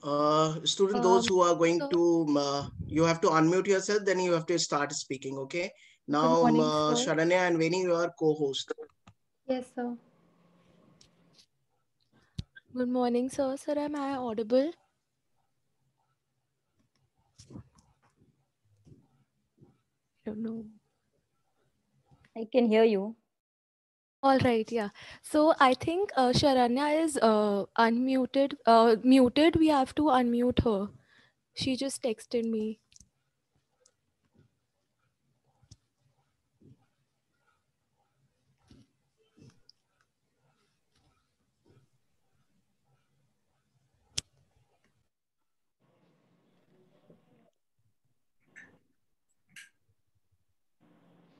Uh, student, those um, who are going to, uh, you have to unmute yourself, then you have to start speaking, okay? Now, morning, uh, Sharanya and Veni, you are co-host. Yes, sir. Good morning, sir. Sir, am I audible? I don't know. I can hear you. All right, yeah. So I think uh, Sharanya is uh, unmuted. Uh, muted. We have to unmute her. She just texted me.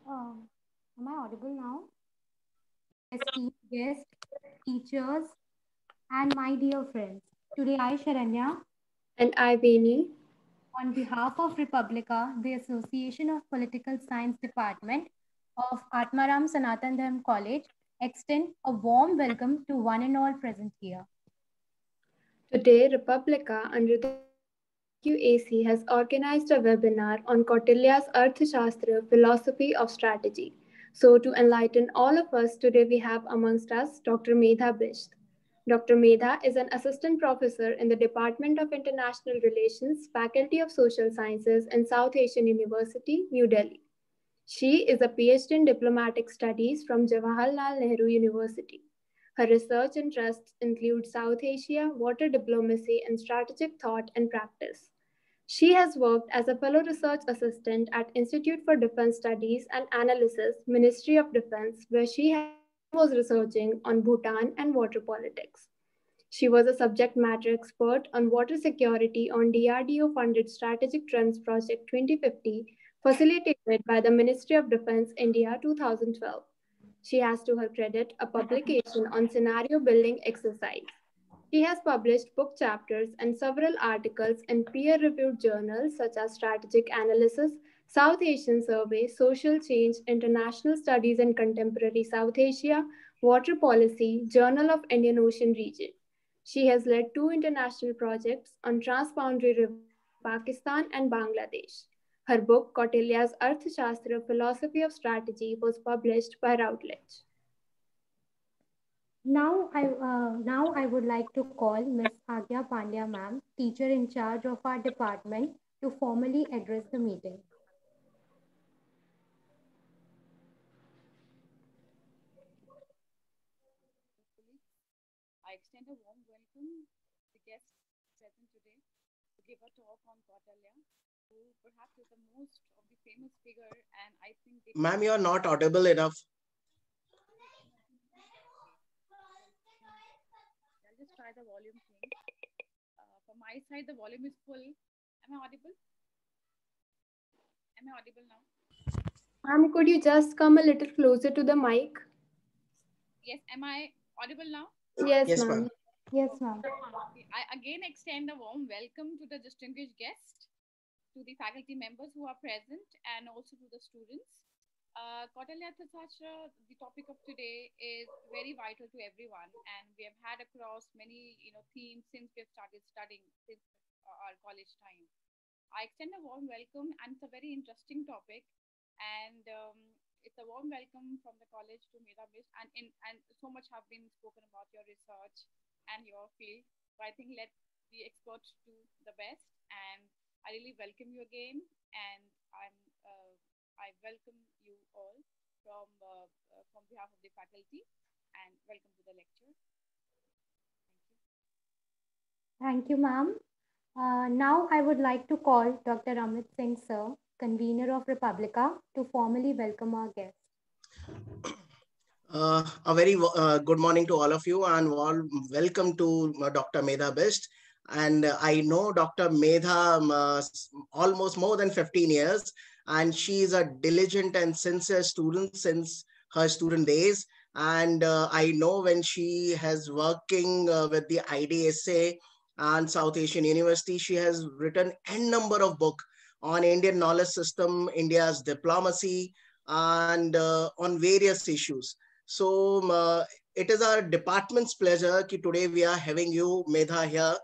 Uh, am I audible now? esteemed guests, teachers, and my dear friends. Today I, Sharanya, and I, Veni, on behalf of Republica, the Association of Political Science Department of Atmaram Sanatan Dham College, extend a warm welcome to one and all present here. Today, Republica under the QAC has organized a webinar on Kautilya's Arthashastra Philosophy of Strategy. So to enlighten all of us, today we have amongst us Dr. Medha Bisht. Dr. Medha is an assistant professor in the Department of International Relations, Faculty of Social Sciences in South Asian University, New Delhi. She is a PhD in diplomatic studies from Jawaharlal Nehru University. Her research interests include South Asia, water diplomacy, and strategic thought and practice. She has worked as a fellow research assistant at Institute for Defense Studies and Analysis, Ministry of Defense, where she was researching on Bhutan and water politics. She was a subject matter expert on water security on DRDO funded Strategic Trends Project 2050, facilitated by the Ministry of Defense India 2012. She has to her credit a publication on scenario building exercise. He has published book chapters and several articles in peer-reviewed journals such as Strategic Analysis, South Asian Survey, Social Change, International Studies in Contemporary South Asia, Water Policy, Journal of Indian Ocean Region. She has led two international projects on transboundary rivers, Pakistan and Bangladesh. Her book, Kautilya's Arthashastra, Philosophy of Strategy, was published by Routledge. Now I, uh, now I would like to call Ms. Agya Pandya ma'am, teacher in charge of our department to formally address the meeting. I extend a warm welcome to the guests present today to give a talk on Kautalya, who perhaps is the most of the famous figure and I think... Ma'am, you are not audible enough. my side, the volume is full. Am I audible? Am I audible now? Ma'am, could you just come a little closer to the mic? Yes. Am I audible now? Yes, yes ma'am. Yes, ma'am. I again extend a warm welcome to the distinguished guest, to the faculty members who are present, and also to the students. Uh, Kautalya Arthashastra, the topic of today is very vital to everyone, and we have had across many, you know, themes since we have started studying since uh, our college time. I extend a warm welcome, and it's a very interesting topic, and um, it's a warm welcome from the college to Mera Mish, and in, and so much have been spoken about your research and your field. So I think let the experts do the best, and I really welcome you again, and I'm. Uh, I welcome you all from, uh, uh, from behalf of the faculty and welcome to the lecture. Thank you, you ma'am. Uh, now I would like to call Dr. Amit Singh, sir, convener of Republica, to formally welcome our guest. Uh, a very uh, good morning to all of you and all welcome to uh, Dr. Medha Best. And I know Dr. Medha um, uh, almost more than 15 years and she is a diligent and sincere student since her student days. And uh, I know when she has working uh, with the IDSA and South Asian University, she has written n number of book on Indian knowledge system, India's diplomacy, and uh, on various issues. So um, uh, it is our department's pleasure that today we are having you, Medha, here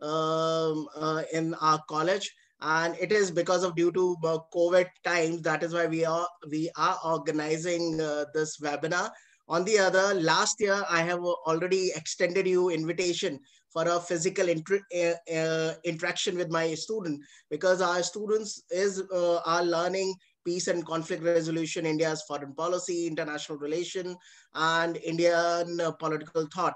um, uh, in our college and it is because of due to uh, COVID times. That is why we are we are organizing uh, this webinar. On the other, last year I have already extended you invitation for a physical inter uh, uh, interaction with my student because our students is uh, are learning peace and conflict resolution, India's foreign policy, international relation, and Indian uh, political thought.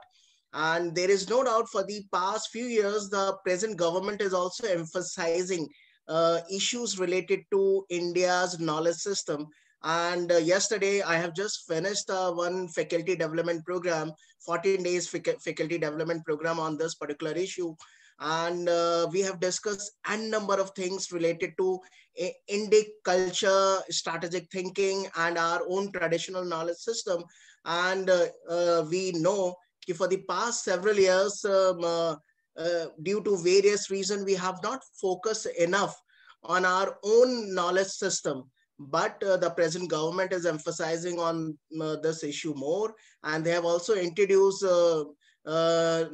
And there is no doubt for the past few years, the present government is also emphasizing uh, issues related to India's knowledge system. And uh, yesterday, I have just finished uh, one faculty development program, 14 days fac faculty development program on this particular issue. And uh, we have discussed a number of things related to uh, Indic culture, strategic thinking, and our own traditional knowledge system. And uh, we know for the past several years, um, uh, uh, due to various reasons, we have not focused enough on our own knowledge system. But uh, the present government is emphasizing on uh, this issue more, and they have also introduced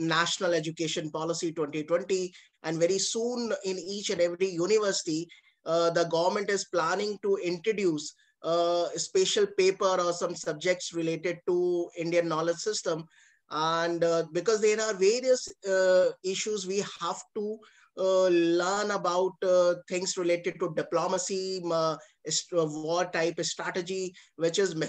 National Education Policy 2020. And very soon, in each and every university, the government is planning to introduce a special paper or some subjects related to Indian knowledge system and uh, because there are various uh, issues, we have to uh, learn about uh, things related to diplomacy, uh, war type strategy, which is me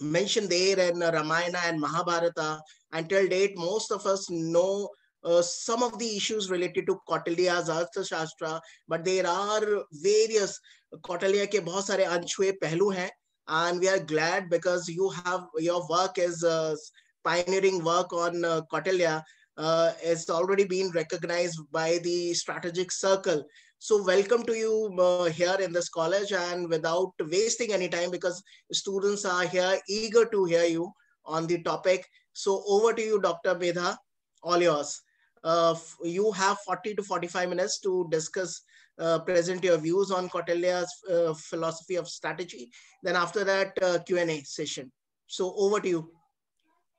mentioned there in Ramayana and Mahabharata. Until date, most of us know uh, some of the issues related to Kautilya's Arthashastra, but there are various Kautilya ke बहुत सारे अनछुए पहलू and we are glad because you have your work is uh, pioneering work on uh, uh, has already been recognized by the strategic circle. So welcome to you uh, here in this college and without wasting any time because students are here eager to hear you on the topic. So over to you, Dr. Medha, all yours. Uh, you have 40 to 45 minutes to discuss, uh, present your views on Cotellia's uh, philosophy of strategy. Then after that, uh, Q&A session. So over to you.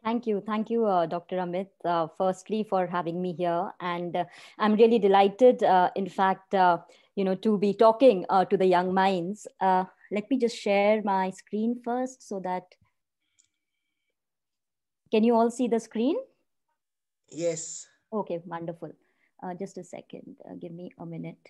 Thank you. Thank you, uh, Dr. Amit, uh, firstly, for having me here. And uh, I'm really delighted, uh, in fact, uh, you know, to be talking uh, to the young minds. let me just share my screen first so that, can you all see the screen? Yes. Okay, wonderful. just a second, give me a minute.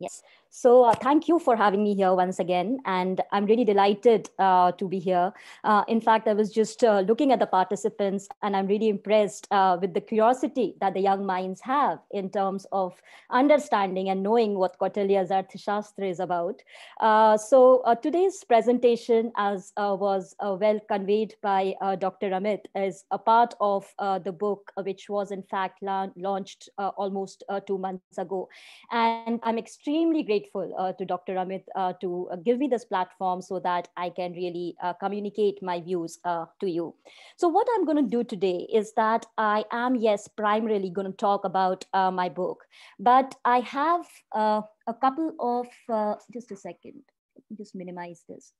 Yes. So uh, thank you for having me here once again. And I'm really delighted uh, to be here. Uh, in fact, I was just uh, looking at the participants and I'm really impressed uh, with the curiosity that the young minds have in terms of understanding and knowing what Kautilya's Arthashastra is about. Uh, so today's presentation, as was well conveyed by Dr. Amit, is a part of the book, which was in fact la launched almost two months ago. And I'm extremely grateful grateful uh, to Dr. Amit uh, to uh, give me this platform so that I can really uh, communicate my views uh, to you. So what I'm going to do today is that I am, yes, primarily going to talk about my book, but I have a couple of, just a second, just minimize this.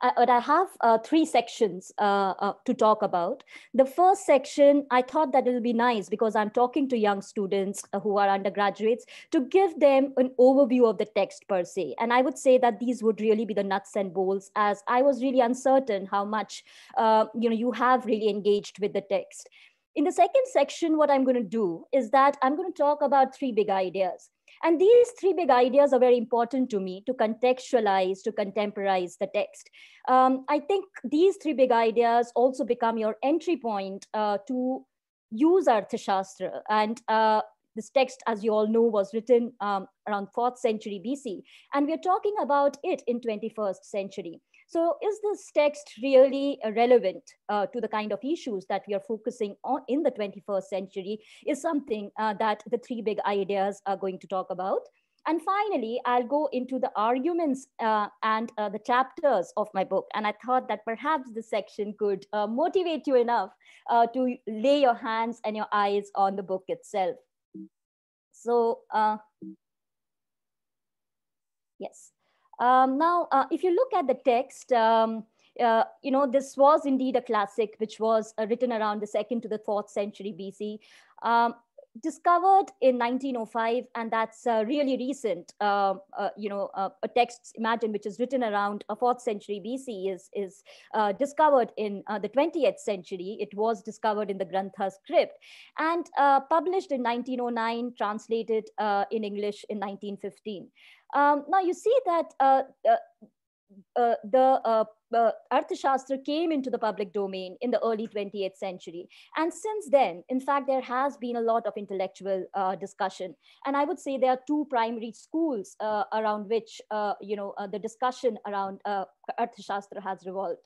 Uh, but I have uh, three sections uh, uh, to talk about. The first section, I thought that it will be nice because I'm talking to young students uh, who are undergraduates to give them an overview of the text per se. And I would say that these would really be the nuts and bolts as I was really uncertain how much uh, you, know, you have really engaged with the text. In the second section, what I'm going to do is that I'm going to talk about three big ideas. And these three big ideas are very important to me to contextualize, to contemporize the text. Um, I think these three big ideas also become your entry point uh, to use Arthashastra and uh, this text, as you all know, was written um, around 4th century BC, and we're talking about it in 21st century. So is this text really uh, relevant uh, to the kind of issues that we are focusing on in the 21st century is something uh, that the three big ideas are going to talk about. And finally, I'll go into the arguments uh, and uh, the chapters of my book. And I thought that perhaps this section could uh, motivate you enough to lay your hands and your eyes on the book itself. So uh, yes. Um, now, uh, if you look at the text, um, uh, you know, this was indeed a classic, which was uh, written around the second to the fourth century BC. Um, discovered in 1905, and that's uh, really recent. Um, uh, you know, uh, a text, imagine, which is written around a fourth century BC is, is uh, discovered in uh, the 20th century. It was discovered in the Grantha script and uh, published in 1909, translated in English in 1915. Um, now you see that the uh, Arthashastra came into the public domain in the early 20th century. And since then, in fact, there has been a lot of intellectual uh, discussion. And I would say there are two primary schools uh, around which, uh, you know, uh, the discussion around uh, Arthashastra has revolved.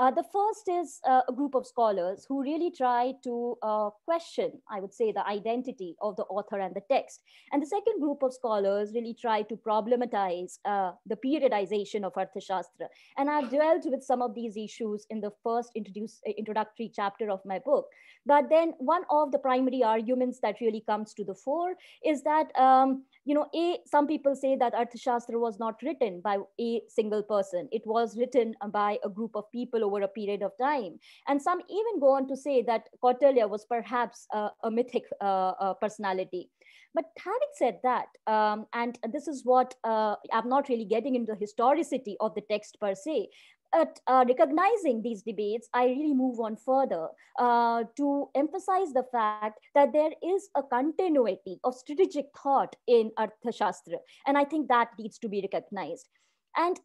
Uh, the first is uh, a group of scholars who really try to uh, question, I would say, the identity of the author and the text. And the second group of scholars really try to problematize uh, the periodization of Arthashastra. And I've dealt with some of these issues in the first uh, introductory chapter of my book. But then one of the primary arguments that really comes to the fore is that um, you know, a some people say that Arthashastra was not written by a single person. It was written by a group of people over a period of time. And some even go on to say that Kautilya was perhaps a, a mythic uh, a uh, personality. But having said that, um, and this is what uh, I'm not really getting into the historicity of the text per se, at uh, recognizing these debates, I really move on further uh, to emphasize the fact that there is a continuity of strategic thought in Arthashastra. And I think that needs to be recognized. And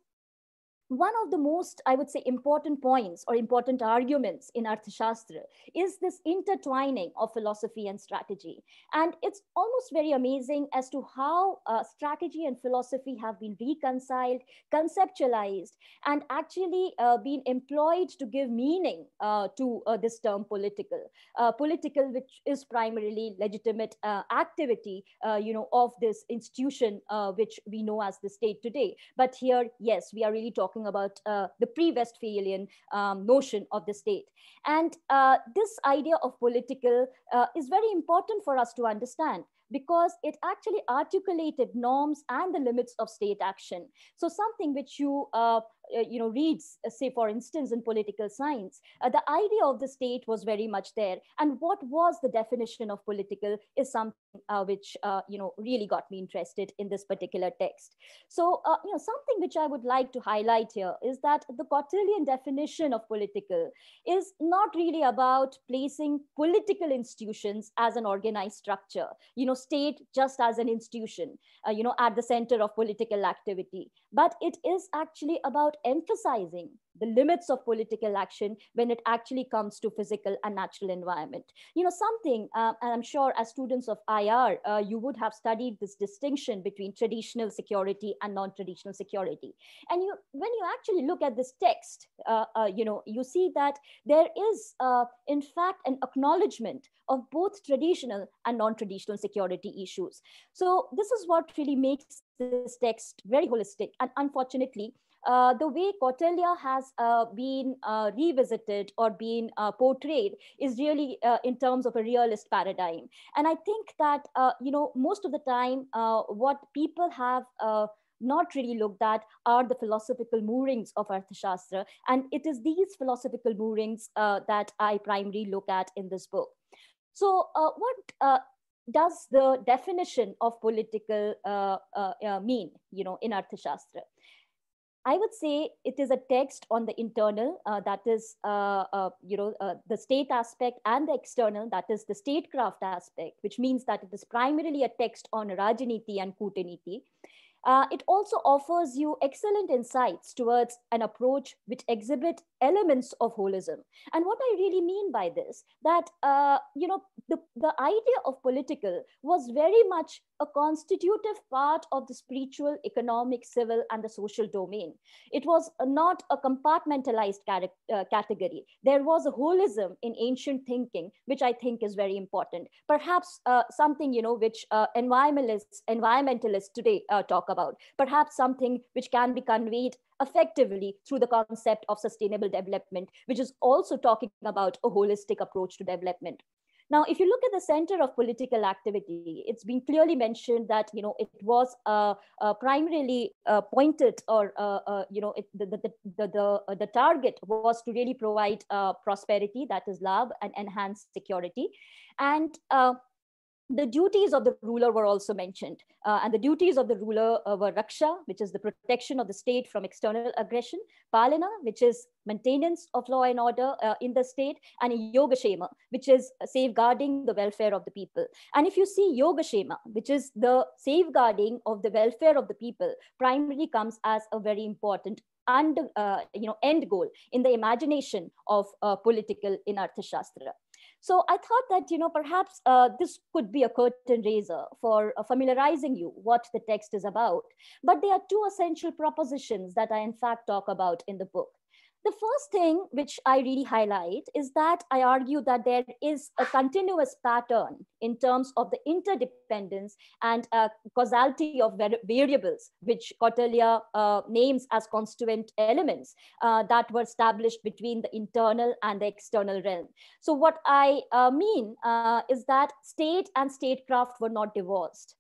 one of the most, I would say, important points or important arguments in Arthashastra is this intertwining of philosophy and strategy. And it's almost very amazing as to how uh, strategy and philosophy have been reconciled, conceptualized, and actually uh, been employed to give meaning uh, to uh, this term political. Uh, political, which is primarily legitimate uh, activity, you know, of this institution, which we know as the state today. But here, yes, we are really talking talking about uh, the pre-Westphalian um, notion of the state. And uh, this idea of political uh, is very important for us to understand because it actually articulated norms and the limits of state action. So something which you uh, uh, you know reads uh, say for instance in political science uh, the idea of the state was very much there and what was the definition of political is something uh, which uh, you know really got me interested in this particular text so uh, you know something which i would like to highlight here is that the cotillion definition of political is not really about placing political institutions as an organized structure you know state just as an institution you know at the center of political activity but it is actually about emphasizing the limits of political action when it actually comes to physical and natural environment. You know, something, uh, and I'm sure as students of IR, uh, you would have studied this distinction between traditional security and non-traditional security. And you, when you actually look at this text, uh, uh you know, you see that there is, uh, in fact, an acknowledgement of both traditional and non-traditional security issues. So this is what really makes this text very holistic. And unfortunately, uh, the way Kautilya has uh, been uh, revisited or been uh, portrayed is really uh, in terms of a realist paradigm. And I think that, uh, you know, most of the time, what people have not really looked at are the philosophical moorings of Arthashastra. And it is these philosophical moorings that I primarily look at in this book. So what does the definition of political uh, uh, mean, you know, in Arthashastra? I would say it is a text on the internal, uh, that is, uh, uh, you know, uh, the state aspect and the external, that is the statecraft aspect, which means that it is primarily a text on Rajaniti and Kutaniti. Uh, it also offers you excellent insights towards an approach which exhibit elements of holism. And what I really mean by this, that, uh, you know, the, the idea of political was very much a constitutive part of the spiritual, economic, civil, and the social domain. It was not a compartmentalized uh, category. There was a holism in ancient thinking, which I think is very important. Perhaps uh, something, you know, which uh, environmentalists, environmentalists today uh, talk about. Perhaps something which can be conveyed effectively through the concept of sustainable development, which is also talking about a holistic approach to development. Now, if you look at the center of political activity, it's been clearly mentioned that you know it was uh, uh, primarily uh, pointed, or uh, uh, you know, it, the, the, the, the, the uh, target was to really provide prosperity, that is love, and enhance security, and the duties of the ruler were also mentioned. Uh, and the duties of the ruler uh, were raksha, which is the protection of the state from external aggression, palana, which is maintenance of law and order uh, in the state, and yogashema, which is safeguarding the welfare of the people. And if you see yogashema, which is the safeguarding of the welfare of the people, primarily comes as a very important and uh, you know end goal in the imagination of uh, political in Arthashastra. So I thought that, you know, perhaps uh, this could be a curtain raiser for uh, familiarizing you what the text is about. But there are two essential propositions that I in fact talk about in the book. The first thing which I really highlight is that I argue that there is a continuous pattern in terms of the interdependence and uh, causality of variables, which Cotelia uh, names as constituent elements uh, that were established between the internal and the external realm. So what I uh, mean uh, is that state and statecraft were not divorced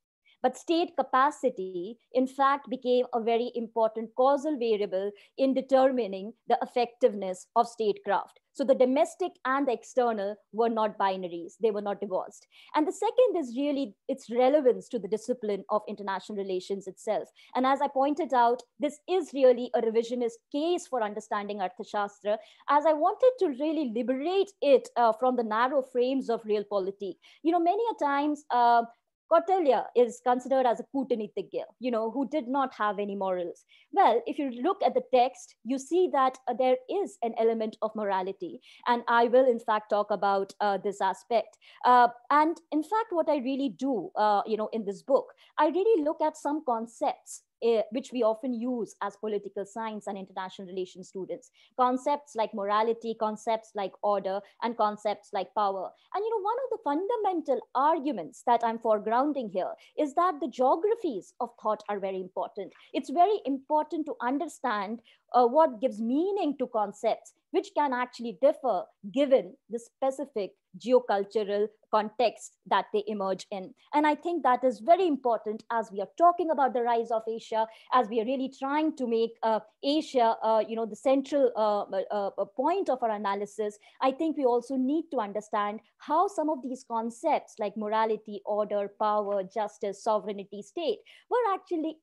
but state capacity, in fact, became a very important causal variable in determining the effectiveness of statecraft. So the domestic and the external were not binaries, they were not divorced. And the second is really its relevance to the discipline of international relations itself. And as I pointed out, this is really a revisionist case for understanding Arthashastra, as I wanted to really liberate it uh, from the narrow frames of real polity. You know, many a times, uh, Kautilya is considered as a Kutanithic Gale, you know, who did not have any morals. Well, if you look at the text, you see that uh, there is an element of morality. And I will, in fact, talk about uh, this aspect. Uh, and in fact, what I really do, uh, you know, in this book, I really look at some concepts Eh, which we often use as political science and international relations students. Concepts like morality, concepts like order, and concepts like power. And you know, one of the fundamental arguments that I'm foregrounding here is that the geographies of thought are very important. It's very important to understand uh, what gives meaning to concepts, which can actually differ given the specific geocultural context that they emerge in. And I think that is very important as we are talking about the rise of Asia, as we are really trying to make uh, Asia, uh, you know, the central uh, uh, uh point of our analysis. I think we also need to understand how some of these concepts like morality, order, power, justice, sovereignty, state were actually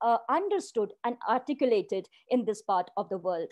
uh, understood and articulated in this part of the world.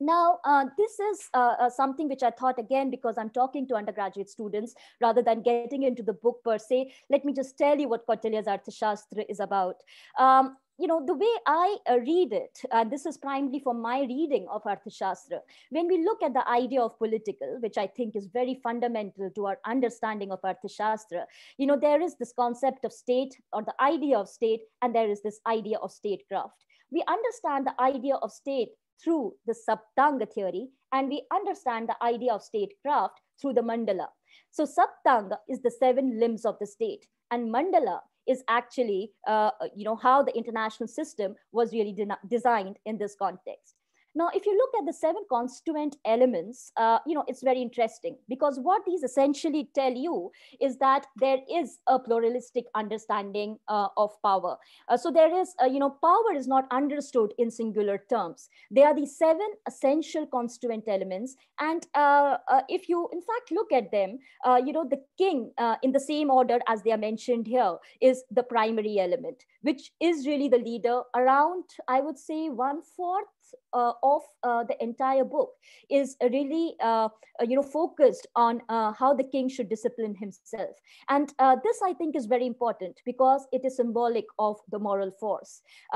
Now, uh, this is uh, uh, something which I thought again, because I'm talking to undergraduate students, rather than getting into the book per se, let me just tell you what Kautilya's Arthashastra is about. Um, you know, the way I uh, read it, and this is primarily for my reading of Arthashastra, when we look at the idea of political, which I think is very fundamental to our understanding of Arthashastra, you know, there is this concept of state or the idea of state, and there is this idea of statecraft. We understand the idea of state through the Saptanga theory, and we understand the idea of statecraft through the mandala. So Saptanga is the seven limbs of the state, and mandala is actually, uh, you know, how the international system was really de designed in this context. Now, if you look at the seven constituent elements, uh, you know, it's very interesting because what these essentially tell you is that there is a pluralistic understanding uh, of power. Uh, so there is, uh, you know, power is not understood in singular terms. They are the seven essential constituent elements. And uh, uh, if you, in fact, look at them, you know, the king in the same order as they are mentioned here is the primary element, which is really the leader around, I would say, one fourth uh, of uh, the entire book is really uh, uh, you know focused on uh, how the king should discipline himself and uh, this i think is very important because it is symbolic of the moral force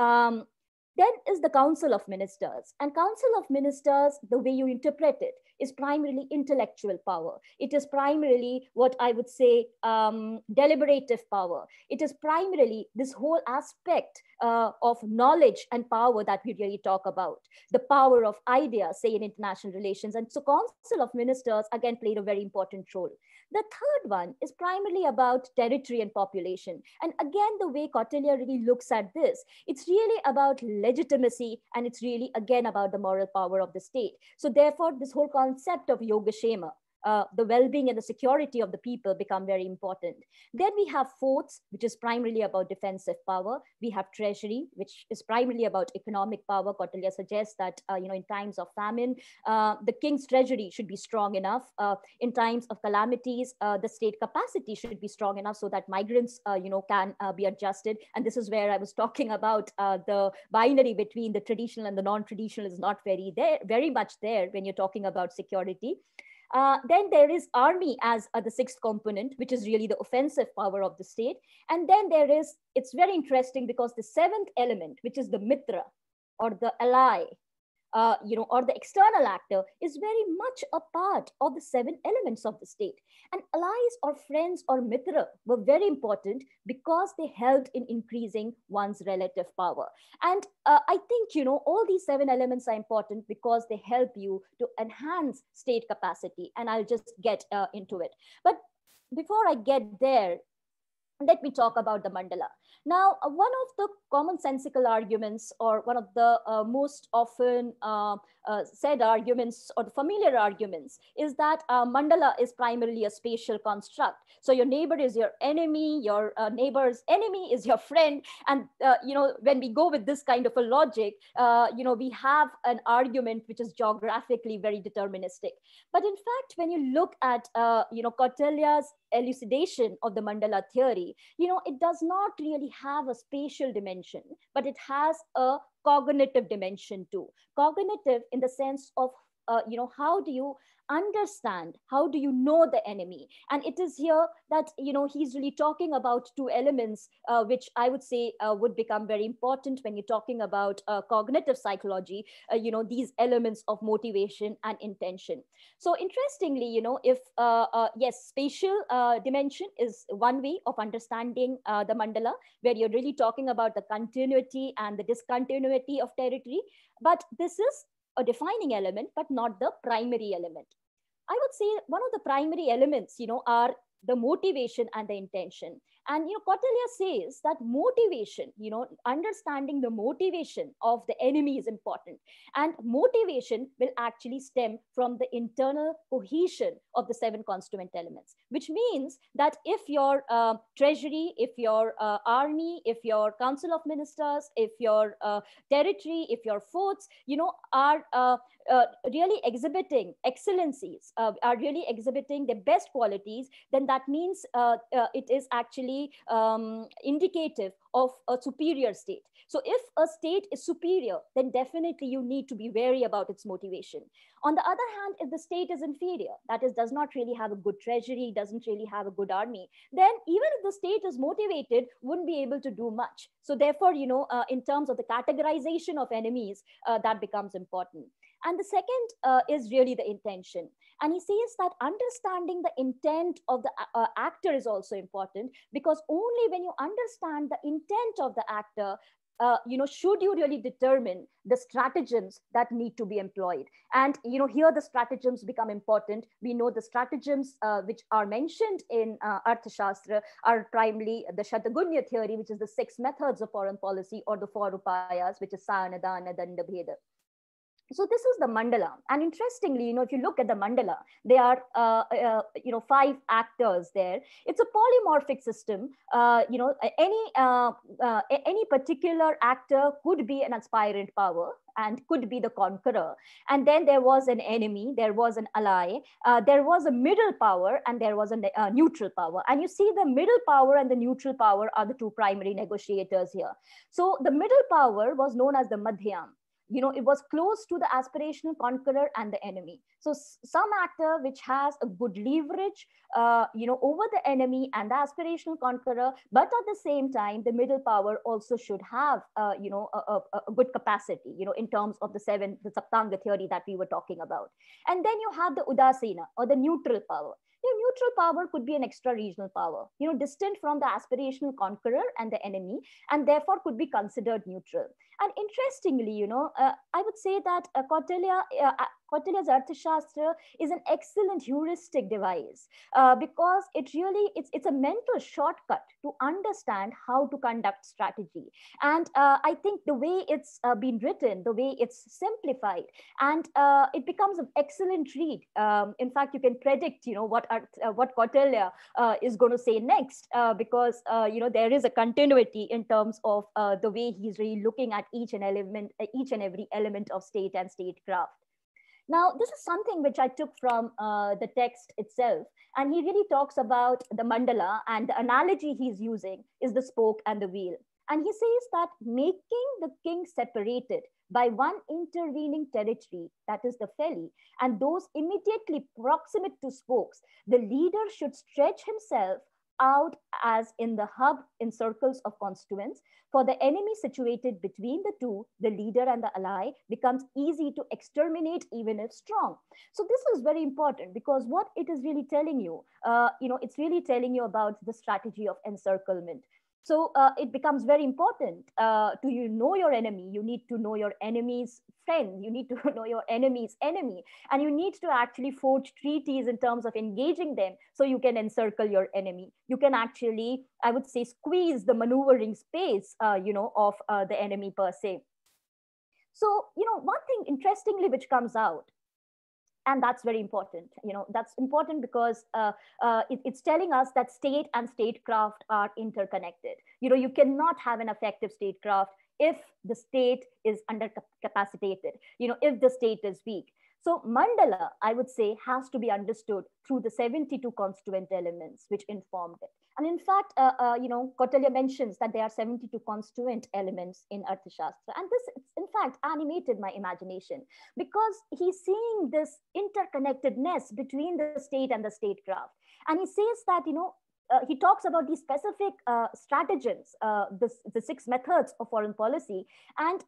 um, then is the council of ministers and council of ministers the way you interpret it is primarily intellectual power. It is primarily what I would say um, deliberative power. It is primarily this whole aspect uh, of knowledge and power that we really talk about. The power of ideas, say in international relations. And so Council of Ministers again played a very important role. The third one is primarily about territory and population. And again, the way Cotillier really looks at this, it's really about legitimacy and it's really again about the moral power of the state. So therefore, this whole concept of Yogashema. Uh, the well-being and the security of the people become very important. Then we have forts, which is primarily about defensive power. We have treasury, which is primarily about economic power. Cordelia suggests that uh, you know in times of famine, uh, the king's treasury should be strong enough. Uh, in times of calamities, uh, the state capacity should be strong enough so that migrants you know can be adjusted. And this is where I was talking about the binary between the traditional and the non-traditional is not very there, very much there when you're talking about security. Uh, then there is army as uh, the sixth component, which is really the offensive power of the state. And then there is, it's very interesting because the seventh element, which is the mitra or the ally, uh, you know, or the external actor is very much a part of the seven elements of the state. And allies or friends or mitra were very important because they helped in increasing one's relative power. And uh, I think, you know, all these seven elements are important because they help you to enhance state capacity. And I'll just get uh, into it. But before I get there, let me talk about the mandala. Now, uh, one of the commonsensical arguments or one of the uh, most often uh, uh, said arguments or the familiar arguments is that uh, mandala is primarily a spatial construct. So your neighbor is your enemy, your uh, neighbor's enemy is your friend. And, you know, when we go with this kind of a logic, you know, we have an argument which is geographically very deterministic. But in fact, when you look at, you know, Cortelia's elucidation of the mandala theory, you know, it does not really have a spatial dimension, but it has a cognitive dimension too. Cognitive in the sense of, uh, you know, how do you understand how do you know the enemy and it is here that you know he's really talking about two elements uh, which i would say uh, would become very important when you're talking about uh, cognitive psychology uh, you know these elements of motivation and intention so interestingly you know if uh, uh, yes spatial dimension is one way of understanding the mandala where you're really talking about the continuity and the discontinuity of territory but this is a defining element, but not the primary element. I would say one of the primary elements, you know, are the motivation and the intention. And you know, Kautilya says that motivation, you know, understanding the motivation of the enemy is important. And motivation will actually stem from the internal cohesion of the seven constituent elements, which means that if your uh, treasury, if your uh, army, if your council of ministers, if your uh, territory, if your forts, you know, are uh, uh, really exhibiting excellencies, uh, are really exhibiting the best qualities, then that means it is actually um, indicative of a superior state. So if a state is superior, then definitely you need to be wary about its motivation. On the other hand, if the state is inferior, that is, does not really have a good treasury, doesn't really have a good army, then even if the state is motivated, wouldn't be able to do much. So therefore, you know, uh, in terms of the categorization of enemies, uh, that becomes important. And the second uh, is really the intention. And he says that understanding the intent of the uh, uh, actor is also important because only when you understand the intent of the actor uh, you know, should you really determine the stratagems that need to be employed? And, you know, here the stratagems become important. We know the stratagems uh, which are mentioned in uh, Arthashastra are primarily the Shatagunya theory, which is the six methods of foreign policy, or the four upayas, which is Sayanadana Dandabheda so this is the mandala and interestingly you know if you look at the mandala there are uh, uh, you know five actors there it's a polymorphic system uh, you know any uh, uh, any particular actor could be an aspirant power and could be the conqueror and then there was an enemy there was an ally uh, there was a middle power and there was a neutral power and you see the middle power and the neutral power are the two primary negotiators here so the middle power was known as the madhyam you know, it was close to the aspirational conqueror and the enemy. So some actor which has a good leverage, uh, you know, over the enemy and the aspirational conqueror, but at the same time, the middle power also should have, uh, you know, a, a, a, good capacity, you know, in terms of the seven, the Saptanga theory that we were talking about. And then you have the Udasena or the neutral power. Your neutral power could be an extra regional power, you know, distant from the aspirational conqueror and the enemy, and therefore could be considered neutral. And interestingly, you know, uh, I would say that uh, Kautilya, uh, Kautilya's uh, Arthashastra is an excellent heuristic device uh, because it really, it's, it's a mental shortcut to understand how to conduct strategy. And uh, I think the way it's uh, been written, the way it's simplified, and it becomes an excellent read. Um, in fact, you can predict, you know, what, Arth- what Kautilya is going to say next because, you know, there is a continuity in terms of the way he's really looking at each and element, uh, each and every element of state and statecraft. Now, this is something which I took from uh, the text itself, and he really talks about the mandala, and the analogy he's using is the spoke and the wheel. And he says that making the king separated by one intervening territory, that is the Feli, and those immediately proximate to spokes, the leader should stretch himself out as in the hub in circles of constituents. For the enemy situated between the two, the leader and the ally becomes easy to exterminate even if strong. So this is very important because what it is really telling you, uh, you know, it's really telling you about the strategy of encirclement. So uh, it becomes very important uh, to you know your enemy. You need to know your enemy's friend. You need to know your enemy's enemy, and you need to actually forge treaties in terms of engaging them, so you can encircle your enemy. You can actually, I would say, squeeze the maneuvering space, uh, you know, of uh, the enemy per se. So you know, one thing interestingly which comes out and that's very important you know that's important because uh, uh, it, it's telling us that state and statecraft are interconnected you know you cannot have an effective statecraft if the state is under capacitated you know if the state is weak so mandala, I would say, has to be understood through the 72 constituent elements which informed it. And in fact, uh, uh, you know, Kautilya mentions that there are 72 constituent elements in Arthashastra. And this, in fact, animated my imagination because he's seeing this interconnectedness between the state and the statecraft. And he says that, you know, uh, he talks about these specific uh, stratagems, uh, the, the six methods of foreign policy, and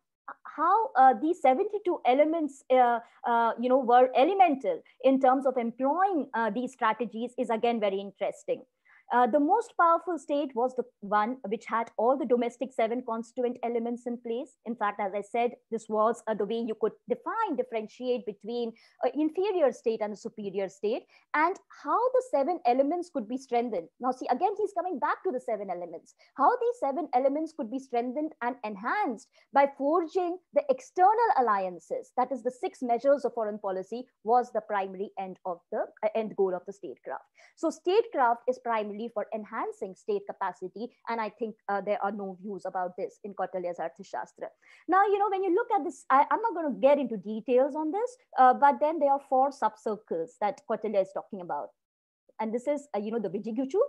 how uh, these 72 elements, uh, uh, you know, were elemental in terms of employing uh, these strategies is again very interesting. Uh, the most powerful state was the one which had all the domestic seven constituent elements in place. In fact, as I said, this was uh, the way you could define, differentiate between an inferior state and a superior state, and how the seven elements could be strengthened. Now, see, again, he's coming back to the seven elements. How these seven elements could be strengthened and enhanced by forging the external alliances, that is, the six measures of foreign policy, was the primary end of the uh, end goal of the statecraft. So, statecraft is primary only for enhancing state capacity. And I think uh, there are no views about this in Kautilya's Arthashastra. Now, you know, when you look at this, I, am not going to get into details on this, uh, but then there are four sub-circles that Kautilya is talking about. And this is, uh, you know, the Vijiguchu,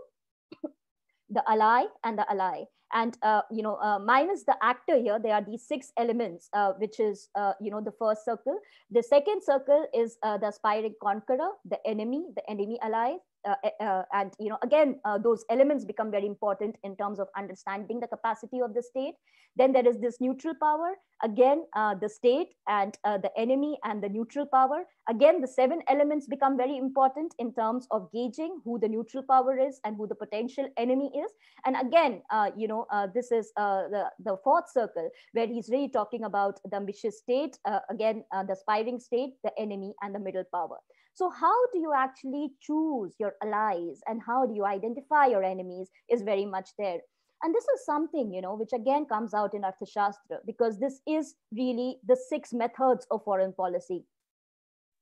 the ally and the ally and uh, you know uh, minus the actor here there are these six elements uh, which is uh, you know the first circle the second circle is uh, the aspiring conqueror the enemy the enemy ally uh, eh, uh, and you know again uh, those elements become very important in terms of understanding the capacity of the state then there is this neutral power again uh, the state and the enemy and the neutral power again the seven elements become very important in terms of gauging who the neutral power is and who the potential enemy is and again you know this is the, the fourth circle where he's really talking about the ambitious state again the aspiring state the enemy and the middle power so how do you actually choose your allies and how do you identify your enemies is very much there. And this is something, you know, which again comes out in Arthashastra because this is really the six methods of foreign policy.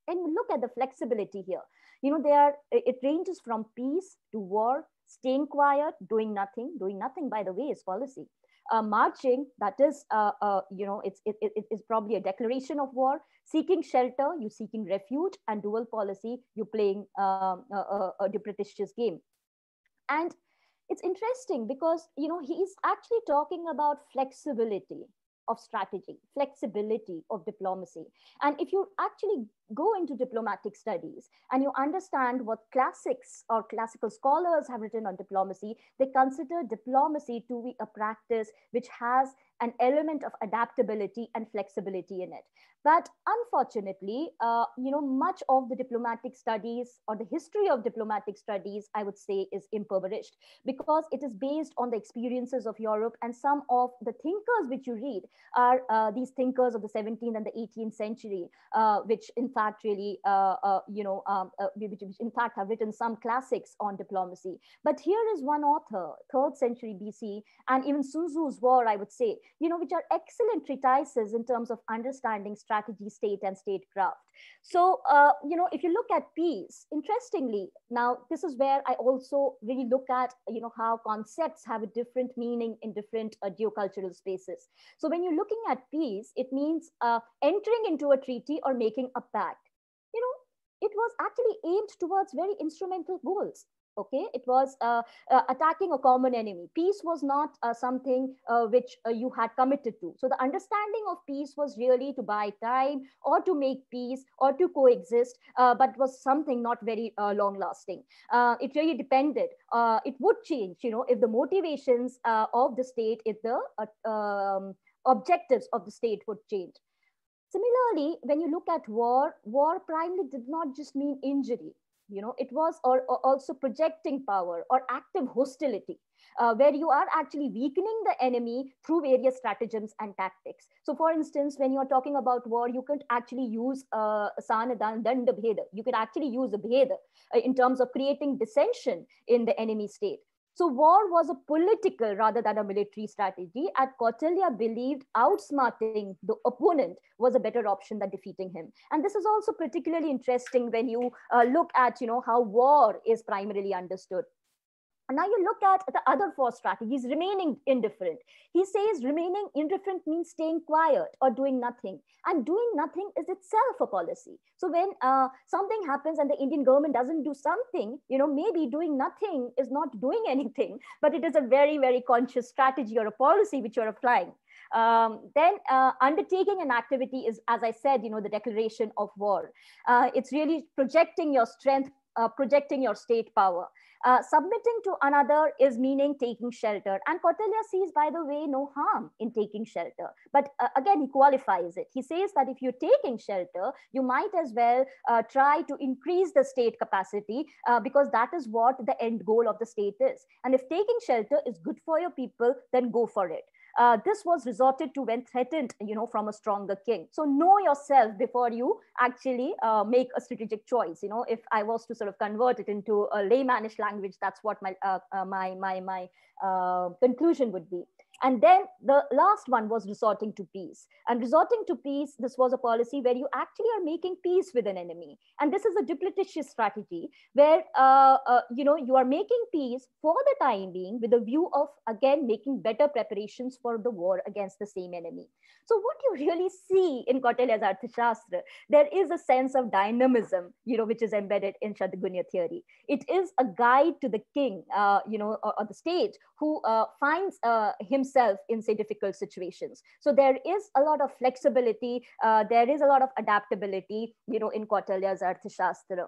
And look at the flexibility here. You know, there it ranges from peace to war, staying quiet, doing nothing. Doing nothing, by the way, is policy. Uh, marching, that is, uh, uh, you know, it's, it, it, it's probably a declaration of war. Seeking shelter, you're seeking refuge, and dual policy, you're playing um, a, a, a game. And it's interesting because you know he's actually talking about flexibility of strategy, flexibility of diplomacy. And if you actually go into diplomatic studies and you understand what classics or classical scholars have written on diplomacy, they consider diplomacy to be a practice which has an element of adaptability and flexibility in it. But unfortunately, uh, you know, much of the diplomatic studies or the history of diplomatic studies, I would say, is impoverished because it is based on the experiences of Europe. And some of the thinkers which you read are uh, these thinkers of the 17th and the 18th century, uh, which in fact really, uh, uh, you know, um, uh, which, in fact have written some classics on diplomacy. But here is one author, third century BC, and even Sun Tzu's War, I would say, you know, which are excellent treatises in terms of understanding strategy strategy, state, and statecraft. So, uh, you know, if you look at peace, interestingly, now this is where I also really look at, you know, how concepts have a different meaning in different uh, geocultural spaces. So when you're looking at peace, it means uh, entering into a treaty or making a pact. You know, it was actually aimed towards very instrumental goals okay it was uh, uh, attacking a common enemy peace was not uh, something uh, which uh, you had committed to so the understanding of peace was really to buy time or to make peace or to coexist uh, but was something not very long lasting it really depended it would change you know if the motivations of the state if the um, objectives of the state would change similarly when you look at war war primarily did not just mean injury you know it was or, or also projecting power or active hostility uh, where you are actually weakening the enemy through various stratagems and tactics. So, for instance, when you're talking about war, you can actually use uh, sanadan danda beheda. You can actually use a bheda uh, in terms of creating dissension in the enemy state. So war was a political rather than a military strategy and Kautilya believed outsmarting the opponent was a better option than defeating him. And this is also particularly interesting when you uh, look at you know, how war is primarily understood. And now you look at the other four strategies, remaining indifferent. He says remaining indifferent means staying quiet or doing nothing. And doing nothing is itself a policy. So when uh, something happens and the Indian government doesn't do something, you know, maybe doing nothing is not doing anything, but it is a very, very conscious strategy or a policy which you're applying. Um, then uh, undertaking an activity is, as I said, you know, the declaration of war. Uh, it's really projecting your strength uh, projecting your state power. Uh, submitting to another is meaning taking shelter. And Kautilya sees, by the way, no harm in taking shelter. But uh, again, he qualifies it. He says that if you're taking shelter, you might as well uh, try to increase the state capacity uh, because that is what the end goal of the state is. And if taking shelter is good for your people, then go for it. Uh, this was resorted to when threatened, you know, from a stronger king. So know yourself before you actually uh, make a strategic choice. You know, if I was to sort of convert it into a laymanish language, that's what my uh, uh my my my uh, conclusion would be. And then the last one was resorting to peace. And resorting to peace, this was a policy where you actually are making peace with an enemy. And this is a duplicitous strategy where uh, uh, you know you are making peace for the time being with a view of again making better preparations for the war against the same enemy. So what you really see in Kautilya's Arthashastra, there is a sense of dynamism, you know, which is embedded in Shatagunya theory. It is a guide to the king, uh, you know, or, or the state who uh, finds uh, him himself in say difficult situations so there is a lot of flexibility uh, there is a lot of adaptability you know in kautilya's arthashastra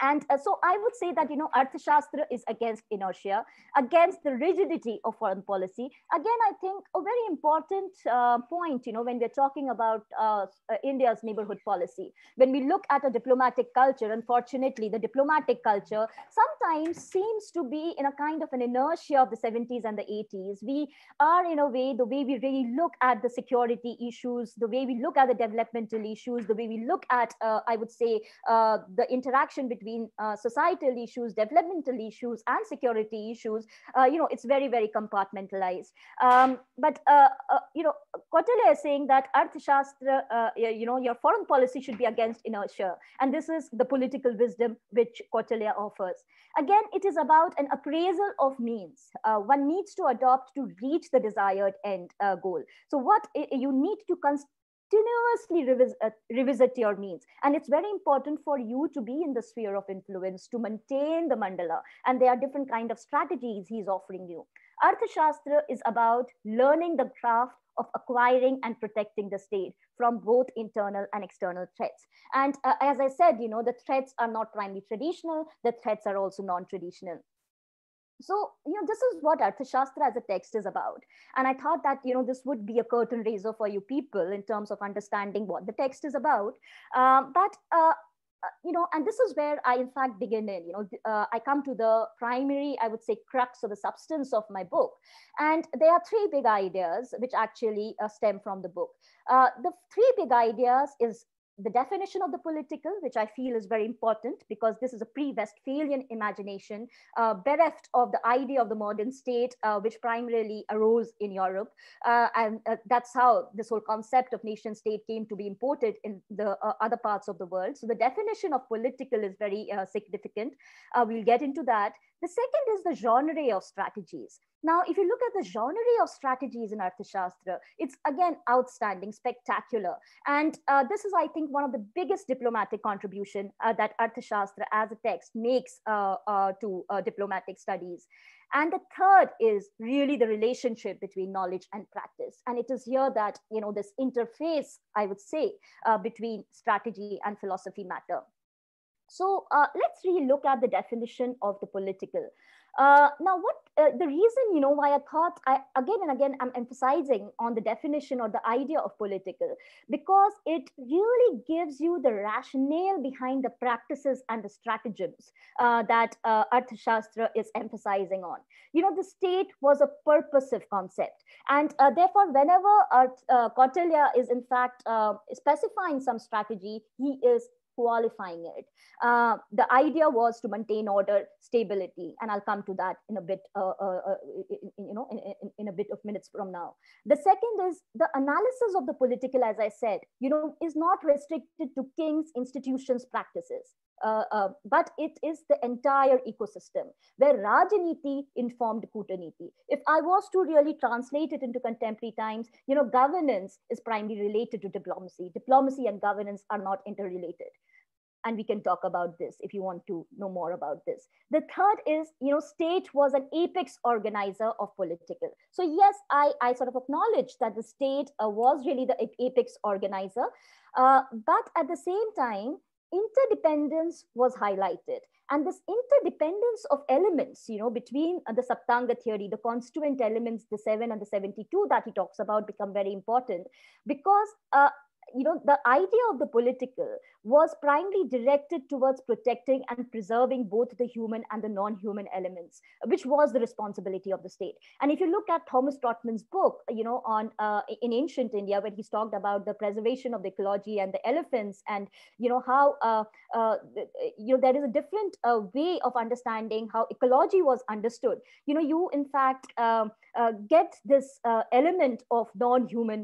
and uh, so I would say that, you know, Arthashastra is against inertia, against the rigidity of foreign policy. Again, I think a very important uh, point, you know, when we're talking about uh, uh India's neighborhood policy, when we look at a diplomatic culture, unfortunately, the diplomatic culture sometimes seems to be in a kind of an inertia of the 70s and the 80s. We are, in a way, the way we really look at the security issues, the way we look at the developmental issues, the way we look at, uh, I would say, uh, the interaction between between uh, societal issues, developmental issues, and security issues, uh, you know, it's very, very compartmentalized. Um, but, uh, uh you know, Kotele is saying that Arthashastra, uh, you know, your foreign policy should be against inertia. And this is the political wisdom which Kotele offers. Again, it is about an appraisal of means. Uh, one needs to adopt to reach the desired end goal. So what you need to continuously revisit, uh, revisit your needs. And it's very important for you to be in the sphere of influence to maintain the mandala. And there are different kind of strategies he's offering you. Arthashastra is about learning the craft of acquiring and protecting the state from both internal and external threats. And uh, as I said, you know, the threats are not primarily traditional, the threats are also non-traditional so you know this is what arthashastra as a text is about and i thought that you know this would be a curtain raiser for you people in terms of understanding what the text is about um, but uh, uh you know and this is where i in fact begin in you know uh, i come to the primary i would say crux or the substance of my book and there are three big ideas which actually uh, stem from the book uh, the three big ideas is the definition of the political, which I feel is very important because this is a pre-Westphalian imagination, uh, bereft of the idea of the modern state, uh, which primarily arose in Europe. Uh, and uh, that's how this whole concept of nation state came to be imported in the uh, other parts of the world. So the definition of political is very uh, significant. we'll get into that. The second is the genre of strategies. Now, if you look at the genre of strategies in Arthashastra, it's again outstanding, spectacular. And uh, this is, I think, one of the biggest diplomatic contribution uh, that Arthashastra as a text makes uh, uh to uh, diplomatic studies. And the third is really the relationship between knowledge and practice. And it is here that, you know, this interface, I would say, uh, between strategy and philosophy matter. So uh, let's really look at the definition of the political. Uh, now, what uh, the reason you know why I thought I again and again I'm emphasizing on the definition or the idea of political because it really gives you the rationale behind the practices and the stratagems uh, that uh, Arthashastra is emphasizing on. You know, the state was a purposive concept, and uh, therefore, whenever Arth, uh, Kautilya is in fact uh, specifying some strategy, he is qualifying it. Uh, the idea was to maintain order stability, and I'll come to that in a bit, uh, uh, uh in, you know, in, in, in, a bit of minutes from now. The second is the analysis of the political, as I said, you know, is not restricted to kings, institutions, practices. Uh, uh, but it is the entire ecosystem where Rajaniti informed Kutaniti. If I was to really translate it into contemporary times, you know, governance is primarily related to diplomacy. Diplomacy and governance are not interrelated. And we can talk about this if you want to know more about this. The third is, you know, state was an apex organizer of political. So yes, I, I sort of acknowledge that the state uh, was really the apex organizer, uh, but at the same time, interdependence was highlighted. And this interdependence of elements, you know, between uh, the Saptanga theory, the constituent elements, the seven and the 72 that he talks about become very important because, uh, you know, the idea of the political, was primarily directed towards protecting and preserving both the human and the non-human elements, which was the responsibility of the state. And if you look at Thomas Trotman's book, you know, on uh, in ancient India, where he's talked about the preservation of the ecology and the elephants, and you know how uh, uh, uh you know there is a different uh, way of understanding how ecology was understood. You know, you in fact um, uh, get this element of non-human,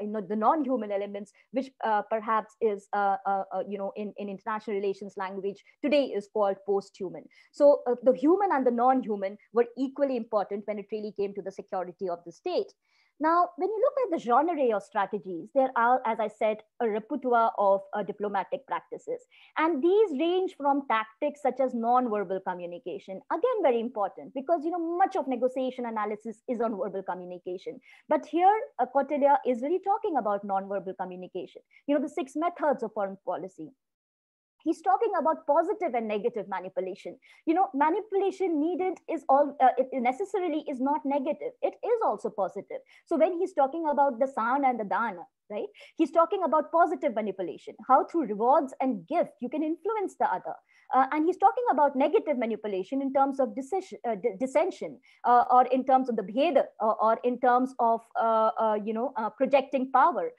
you know, the non-human elements, which perhaps is uh, uh, you know, in, in international relations language today is called post-human. So uh, the human and the non-human were equally important when it really came to the security of the state. Now, when you look at the genre of strategies, there are, as I said, a repertoire of uh, diplomatic practices. And these range from tactics such as non-verbal communication. Again, very important because you know much of negotiation analysis is on verbal communication. But here, uh, is really talking about non-verbal communication. You know, the six methods of foreign policy he's talking about positive and negative manipulation you know manipulation needed is all uh, it necessarily is not negative it is also positive so when he's talking about the san and the dana right he's talking about positive manipulation how through rewards and gift you can influence the other uh, and he's talking about negative manipulation in terms of decision, uh, dissension uh, or in terms of the bheda or, or in terms of uh, uh, you know uh, projecting power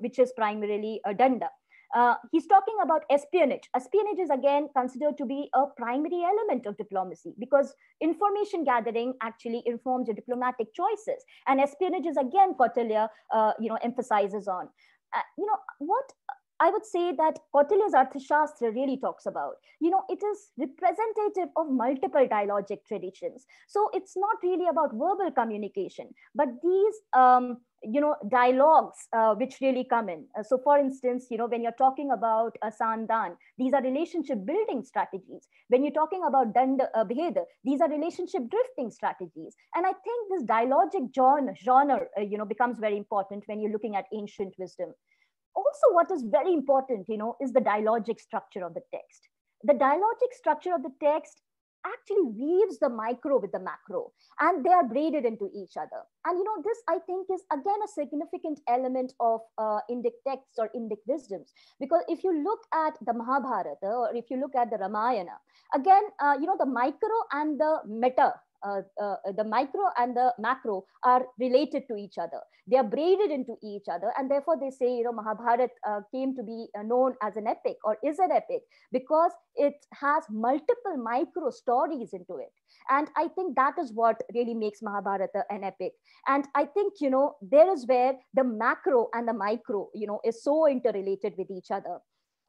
which is primarily a danda uh, he's talking about espionage. Espionage is again considered to be a primary element of diplomacy because information gathering actually informs your diplomatic choices. And espionage is again Cotillier, uh, you know, emphasizes on. Uh, you know, what I would say that Kautilya's Arthashastra really talks about. You know, it is representative of multiple dialogic traditions. So it's not really about verbal communication, but these um, you know, dialogues uh, which really come in. Uh, so for instance, you know, when you're talking about uh, sandan, these are relationship building strategies. When you're talking about dand uh, these are relationship drifting strategies. And I think this dialogic genre, genre uh, you know, becomes very important when you're looking at ancient wisdom. Also, what is very important, you know, is the dialogic structure of the text the dialogic structure of the text actually weaves the micro with the macro and they are braided into each other. And you know, this I think is again a significant element of uh, Indic texts or Indic wisdoms, because if you look at the Mahabharata or if you look at the Ramayana, again, uh, you know, the micro and the meta uh, uh, the micro and the macro are related to each other. They are braided into each other, and therefore they say, you know, Mahabharata uh, came to be uh, known as an epic or is an epic because it has multiple micro stories into it. And I think that is what really makes Mahabharata an epic. And I think, you know, there is where the macro and the micro, you know, is so interrelated with each other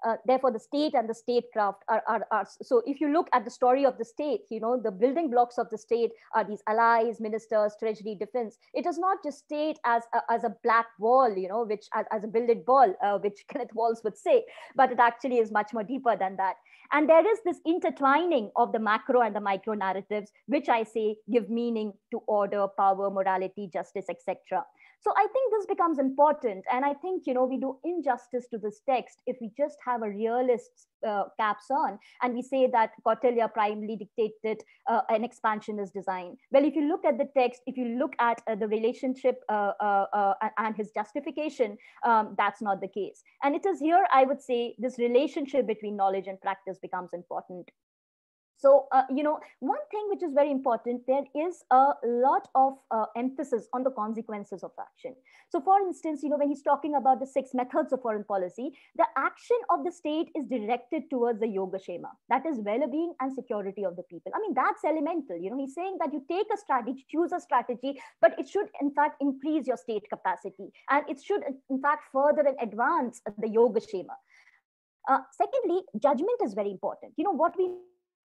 uh, therefore the state and the statecraft are, are, are, so if you look at the story of the state you know the building blocks of the state are these allies ministers treasury defense it is not just state as a, as a black wall you know which as, as a builded ball uh, which kenneth walls would say but it actually is much more deeper than that and there is this intertwining of the macro and the micro narratives which i say give meaning to order power morality justice etc so I think this becomes important. And I think, you know, we do injustice to this text if we just have a realist uh, caps on and we say that Cortelia primarily dictated uh, an expansionist design. Well, if you look at the text, if you look at uh, the relationship uh, uh, uh, and his justification, um, that's not the case. And it is here, I would say, this relationship between knowledge and practice becomes important so, uh, you know, one thing which is very important, there is a lot of uh, emphasis on the consequences of action. So for instance, you know, when he's talking about the six methods of foreign policy, the action of the state is directed towards the yoga shema, that is well-being and security of the people. I mean, that's elemental. You know, he's saying that you take a strategy, choose a strategy, but it should in fact increase your state capacity. And it should in fact further and advance the yoga shema. Uh, secondly, judgment is very important. You know, what we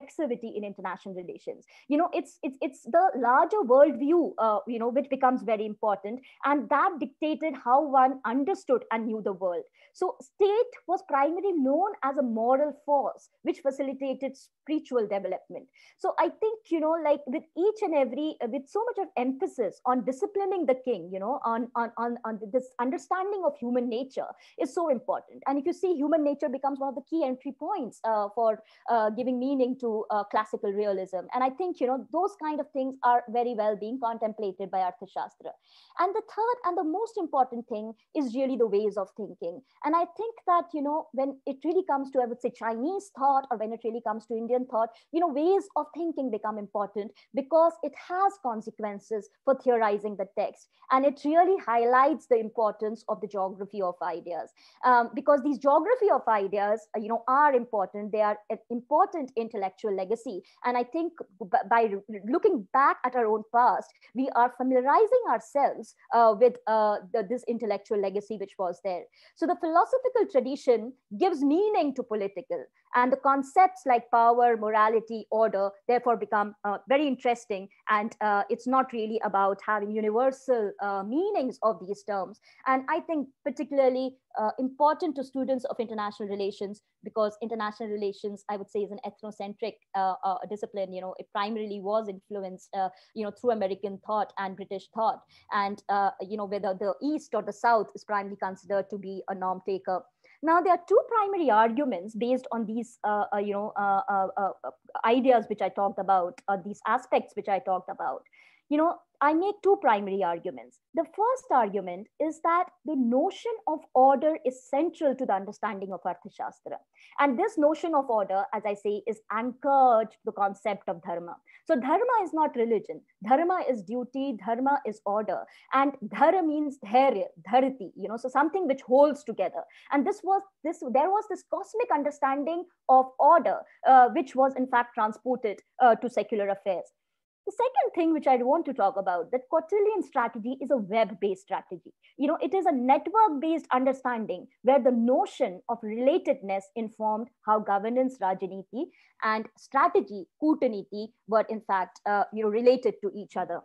reflexivity in international relations. You know, it's it's it's the larger worldview, uh, you know, which becomes very important, and that dictated how one understood and knew the world. So, state was primarily known as a moral force, which facilitated spiritual development. So, I think you know, like with each and every, uh, with so much of emphasis on disciplining the king, you know, on on on on this understanding of human nature is so important. And if you see, human nature becomes one of the key entry points uh, for uh, giving meaning to uh, classical realism. And I think, you know, those kind of things are very well being contemplated by Arthashastra. And the third and the most important thing is really the ways of thinking. And I think that, you know, when it really comes to, I would say, Chinese thought or when it really comes to Indian thought, you know, ways of thinking become important because it has consequences for theorizing the text. And it really highlights the importance of the geography of ideas um, because these geography of ideas, uh, you know, are important. They are an important intellectual legacy. And I think by looking back at our own past, we are familiarizing ourselves uh, with uh, the, this intellectual legacy which was there. So the philosophical tradition gives meaning to political. And the concepts like power, morality, order, therefore become uh, very interesting. And uh, it's not really about having universal uh, meanings of these terms. And I think particularly uh, important to students of international relations because international relations, I would say, is an ethnocentric uh, uh, discipline. You know, it primarily was influenced, you know, through American thought and British thought. And, you know, whether the East or the South is primarily considered to be a norm taker. Now, there are two primary arguments based on these, uh, uh, you know, uh, uh, uh, uh ideas which I talked about, or these aspects which I talked about. You know, I make two primary arguments. The first argument is that the notion of order is central to the understanding of Arthashastra. And this notion of order, as I say, is anchored to the concept of dharma. So dharma is not religion. Dharma is duty. Dharma is order. And dhara means dharya, dharati, you know, so something which holds together. And this was this, there was this cosmic understanding of order, uh, which was in fact transported uh, to secular affairs. The second thing which I want to talk about that quadrillion strategy is a web-based strategy. You know, it is a network-based understanding where the notion of relatedness informed how governance Rajaniti and strategy Kutaniti were in fact, uh, you know, related to each other.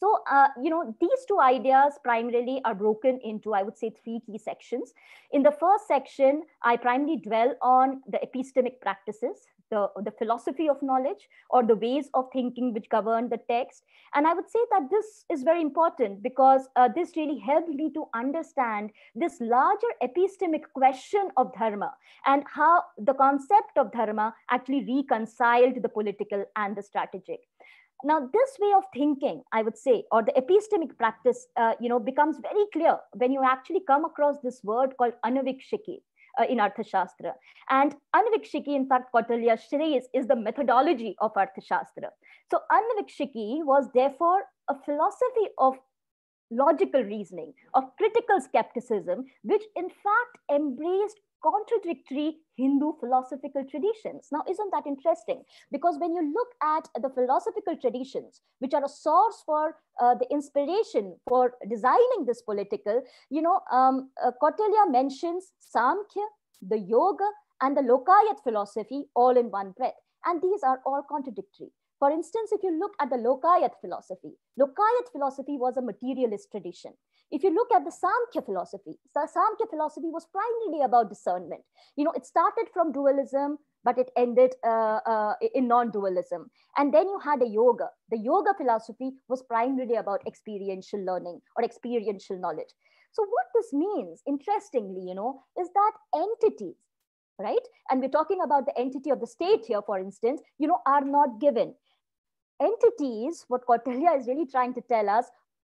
So, uh, you know, these two ideas primarily are broken into, I would say, three key sections. In the first section, I primarily dwell on the epistemic practices, the, the philosophy of knowledge, or the ways of thinking which govern the text. And I would say that this is very important because uh, this really helped me to understand this larger epistemic question of dharma and how the concept of dharma actually reconciled the political and the strategic now this way of thinking i would say or the epistemic practice uh, you know becomes very clear when you actually come across this word called anuvikshiki uh, in Arthashastra. And Anvikshiki, in fact, Kautilya Shree is the methodology of Arthashastra. So Anvikshiki was therefore a philosophy of logical reasoning, of critical skepticism, which in fact embraced contradictory Hindu philosophical traditions. Now, isn't that interesting? Because when you look at the philosophical traditions, which are a source for uh, the inspiration for designing this political, you know, um, uh, Kautilya mentions Samkhya, the Yoga, and the Lokayat philosophy all in one breath. And these are all contradictory. For instance, if you look at the Lokayat philosophy, Lokayat philosophy was a materialist tradition. If you look at the Samkhya philosophy, the Samkhya philosophy was primarily about discernment. You know, it started from dualism, but it ended uh, uh, in non-dualism. And then you had a yoga. The yoga philosophy was primarily about experiential learning or experiential knowledge. So what this means, interestingly, you know, is that entities, right? And we're talking about the entity of the state here, for instance, you know, are not given. Entities, what Cortelia is really trying to tell us,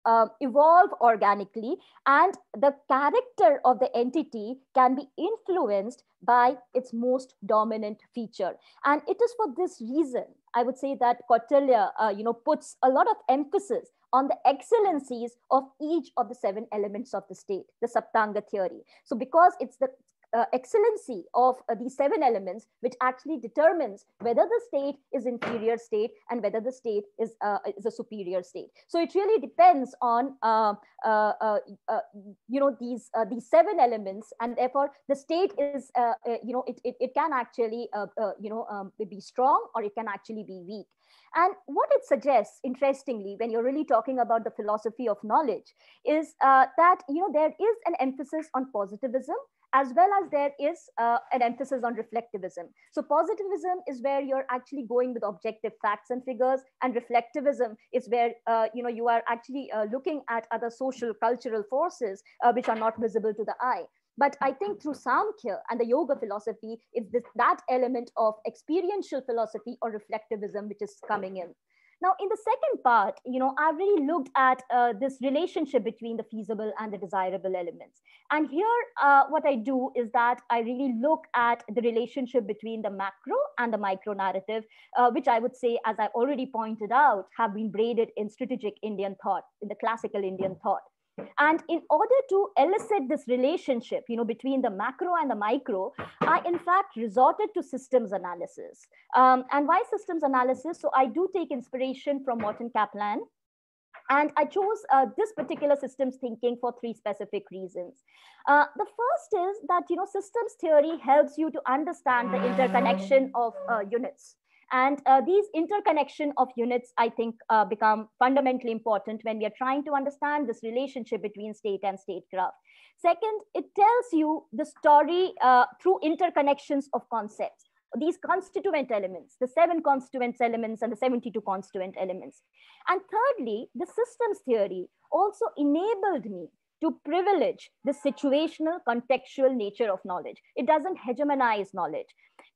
uh, evolve organically and the character of the entity can be influenced by its most dominant feature. And it is for this reason, I would say that cotilia uh, you know, puts a lot of emphasis on the excellencies of each of the seven elements of the state, the Saptanga theory. So because it's the uh, excellency of uh, these seven elements, which actually determines whether the state is inferior state and whether the state is, uh, is a superior state. So it really depends on, uh, uh, uh, you know, these, these seven elements and therefore the state is, you know, it, it, it can actually, you know, um, be strong or it can actually be weak. And what it suggests, interestingly, when you're really talking about the philosophy of knowledge, is uh, that you know there is an emphasis on positivism as well as there is uh, an emphasis on reflectivism. So positivism is where you're actually going with objective facts and figures, and reflectivism is where uh, you know you are actually uh, looking at other social cultural forces uh, which are not visible to the eye. But I think through Samkhya and the yoga philosophy, it's this, that element of experiential philosophy or reflectivism which is coming in. Now, in the second part, you know, I really looked at uh, this relationship between the feasible and the desirable elements. And here, uh, what I do is that I really look at the relationship between the macro and the micro narrative, uh, which I would say, as I already pointed out, have been braided in strategic Indian thought, in the classical Indian thought. And in order to elicit this relationship, you know, between the macro and the micro, I in fact resorted to systems analysis. Um, and why systems analysis? So I do take inspiration from Morton Kaplan. And I chose uh, this particular systems thinking for three specific reasons. Uh, the first is that you know systems theory helps you to understand the interconnection of uh, units. And uh, these interconnection of units, I think, uh, become fundamentally important when we are trying to understand this relationship between state and statecraft. Second, it tells you the story uh, through interconnections of concepts these constituent elements, the seven constituent elements and the 72 constituent elements. And thirdly, the systems theory also enabled me to privilege the situational, contextual nature of knowledge. It doesn't hegemonize knowledge.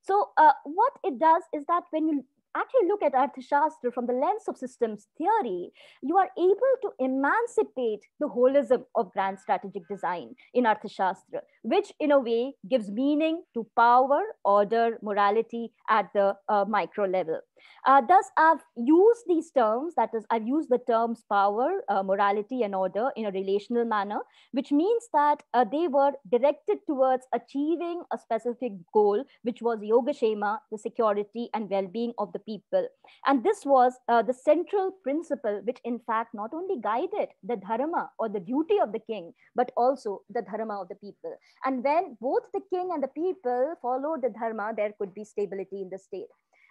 So uh, what it does is that when you actually look at Arthashastra from the lens of systems theory, you are able to emancipate the holism of grand strategic design in Arthashastra, which in a way gives meaning to power, order, morality at the uh, micro level. Uh, thus, I've used these terms, that is, I've used the terms power, uh, morality, and order in a relational manner, which means that uh, they were directed towards achieving a specific goal, which was Yoga Shema, the security and well being of the people. And this was uh, the central principle, which in fact not only guided the dharma or the duty of the king, but also the dharma of the people. And when both the king and the people followed the dharma, there could be stability in the state.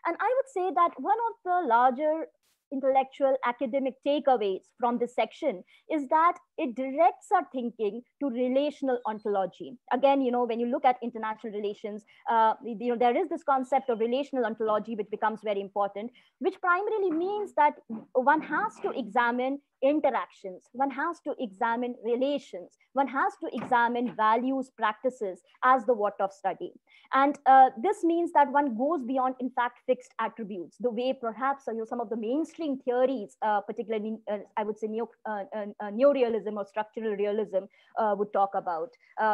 And I would say that one of the larger intellectual academic takeaways from this section is that it directs our thinking to relational ontology. Again, you know, when you look at international relations, uh, you know, there is this concept of relational ontology, which becomes very important, which primarily means that one has to examine interactions. One has to examine relations. One has to examine values, practices as the what of study. And uh, this means that one goes beyond, in fact, fixed attributes, the way perhaps uh, you know, some of the mainstream theories, uh, particularly, uh, I would say, neo, uh, uh, neo-realism or structural realism would talk about,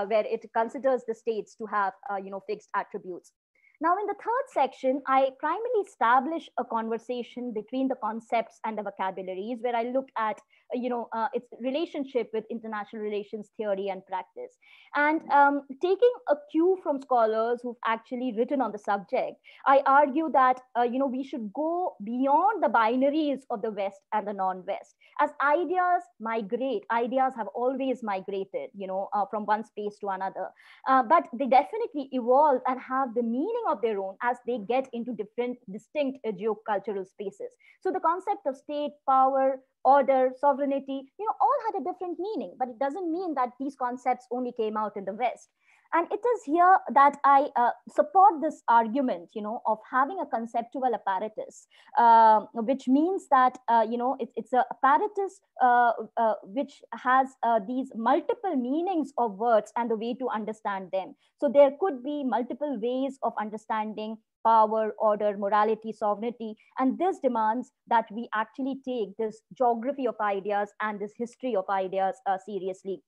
where it considers the states to have, you know, fixed attributes. Now in the third section, I primarily establish a conversation between the concepts and the vocabularies where I look at, uh, you know, uh, its relationship with international relations theory and practice. And um, taking a cue from scholars who've actually written on the subject, I argue that, uh, you know, we should go beyond the binaries of the West and the non-West. As ideas migrate, ideas have always migrated, you know, uh, from one space to another, uh, but they definitely evolve and have the meaning of their own as they get into different distinct uh, geocultural spaces. So the concept of state, power, order, sovereignty, you know, all had a different meaning, but it doesn't mean that these concepts only came out in the West and it is here that I uh, support this argument, you know, of having a conceptual apparatus, uh, which means that, uh, you know, it, it's an apparatus uh, uh, which has uh, these multiple meanings of words and the way to understand them. So there could be multiple ways of understanding power, order, morality, sovereignty. And this demands that we actually take this geography of ideas and this history of ideas seriously.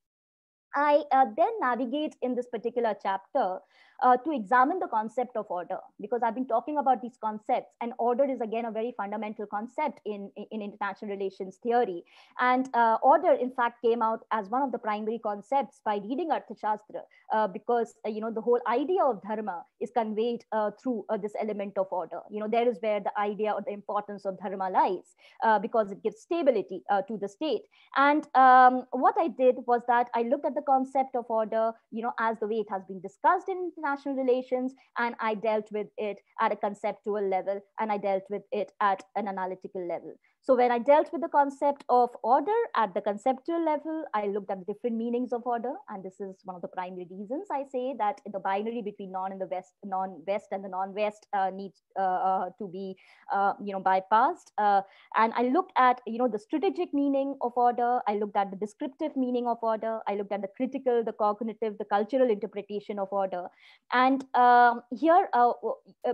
I uh, then navigate in this particular chapter uh, to examine the concept of order because I've been talking about these concepts and order is again a very fundamental concept in, in international relations theory. And uh, order in fact came out as one of the primary concepts by reading Arthashastra uh, because uh, you know the whole idea of dharma is conveyed uh, through uh, this element of order. You know there is where the idea or the importance of dharma lies because it gives stability to the state. And um, what I did was that I looked at the concept of order, you know, as the way it has been discussed in international relations, and I dealt with it at a conceptual level, and I dealt with it at an analytical level. So when I dealt with the concept of order at the conceptual level, I looked at the different meanings of order. And this is one of the primary reasons I say that the binary between non and the West, non-West and the non-West uh, needs uh, uh to be, uh, you know, bypassed. Uh, and I looked at, you know, the strategic meaning of order. I looked at the descriptive meaning of order. I looked at the critical, the cognitive, the cultural interpretation of order. And um, here,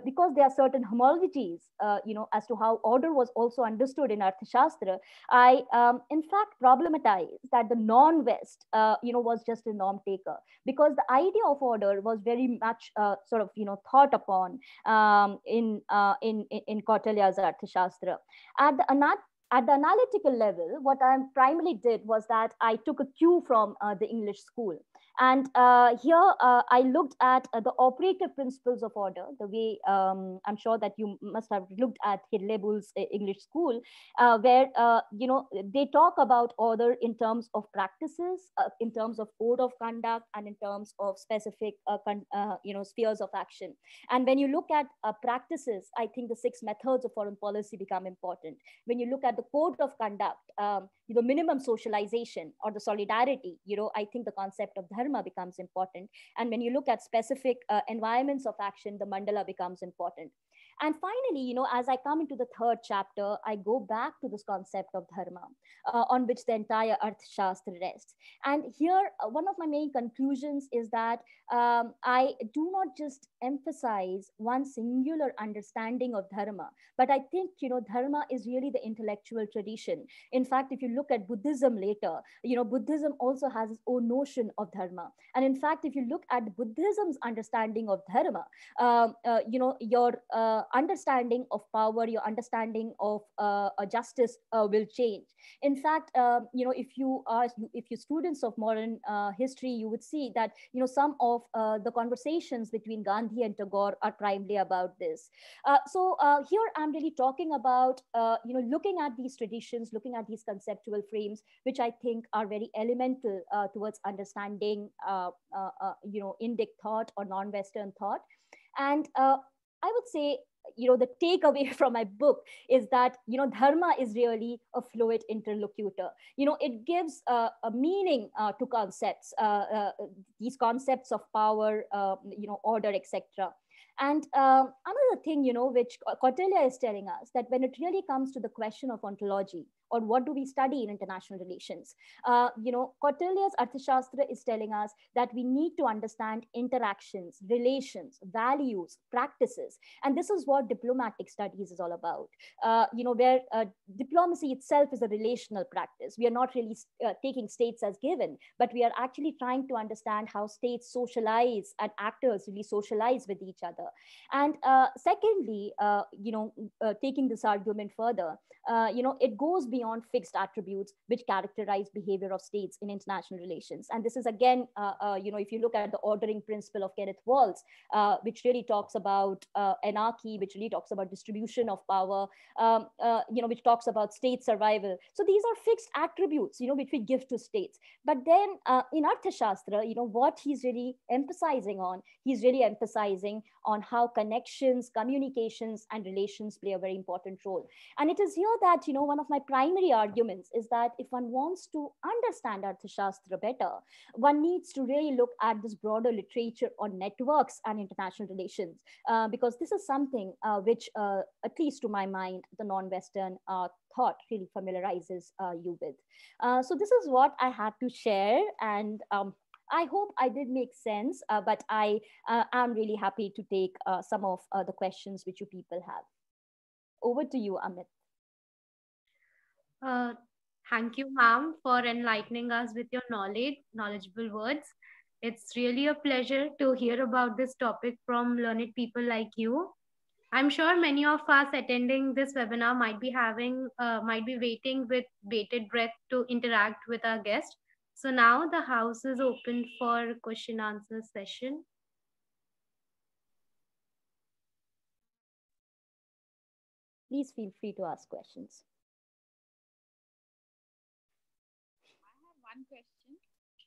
because there are certain homologies, you know, as to how order was also understood in Arthashastra, I um, in fact problematized that the non-West, uh, you know, was just a norm taker because the idea of order was very much uh, sort of you know thought upon um, in, uh, in in in Kautilya's Arthashastra. At the Anat at the analytical level, what I primarily did was that I took a cue from uh, the English school. And uh, here uh, I looked at uh, the operative principles of order, the way um, I'm sure that you must have looked at Hillebul's uh, English school, uh, where, uh, you know, they talk about order in terms of practices, in terms of code of conduct, and in terms of specific, you know, spheres of action. And when you look at practices, I think the six methods of foreign policy become important. When you look at the code of conduct, um, the minimum socialization or the solidarity, you know, I think the concept of dharma becomes important. And when you look at specific uh, environments of action, the mandala becomes important. And finally, you know, as I come into the third chapter, I go back to this concept of dharma, uh, on which the entire Arthashastra rests. And here, uh, one of my main conclusions is that um, I do not just emphasize one singular understanding of dharma but i think you know dharma is really the intellectual tradition in fact if you look at buddhism later you know buddhism also has its own notion of dharma and in fact if you look at buddhism's understanding of dharma um, uh, you know your uh, understanding of power your understanding of uh, justice uh, will change in fact um, you know if you are if you students of modern uh, history you would see that you know some of uh, the conversations between gandhi Gandhi and Tagore are primarily about this. Uh, so uh, here I'm really talking about, uh, you know, looking at these traditions, looking at these conceptual frames, which I think are very elemental uh, towards understanding, uh, uh, you know, Indic thought or non-Western thought. And I would say you know the takeaway from my book is that you know dharma is really a fluid interlocutor you know it gives uh, a meaning uh, to concepts uh, uh these concepts of power um, you know order etc and um, another thing you know which cortelia is telling us that when it really comes to the question of ontology or what do we study in international relations? Uh, you know, Kautilya's Arthashastra is telling us that we need to understand interactions, relations, values, practices. And this is what diplomatic studies is all about. Uh, you know, where uh, diplomacy itself is a relational practice. We are not really uh, taking states as given, but we are actually trying to understand how states socialize and actors really socialize with each other. And uh, secondly, uh, you know, taking this argument further, you know, it goes beyond beyond fixed attributes which characterize behavior of states in international relations. And this is again, uh, uh you know, if you look at the ordering principle of Kenneth Waltz, uh, which really talks about uh, anarchy, which really talks about distribution of power, um, you know, which talks about state survival. So these are fixed attributes, you know, which we give to states. But then in Arthashastra, you know, what he's really emphasizing on, he's really emphasizing on how connections, communications, and relations play a very important role. And it is here that, you know, one of my prime primary arguments is that if one wants to understand Arthashastra better, one needs to really look at this broader literature on networks and international relations, uh, because this is something uh, which, uh, at least to my mind, the non-Western uh, thought really familiarizes uh, you with. Uh, so this is what I had to share and um, I hope I did make sense, but I am really happy to take some of the questions which you people have. Over to you, Amit. Uh, thank you, ma'am, for enlightening us with your knowledge, knowledgeable words. It's really a pleasure to hear about this topic from learned people like you. I'm sure many of us attending this webinar might be having, uh, might be waiting with bated breath to interact with our guest. So now the house is open for question answer session. Please feel free to ask questions.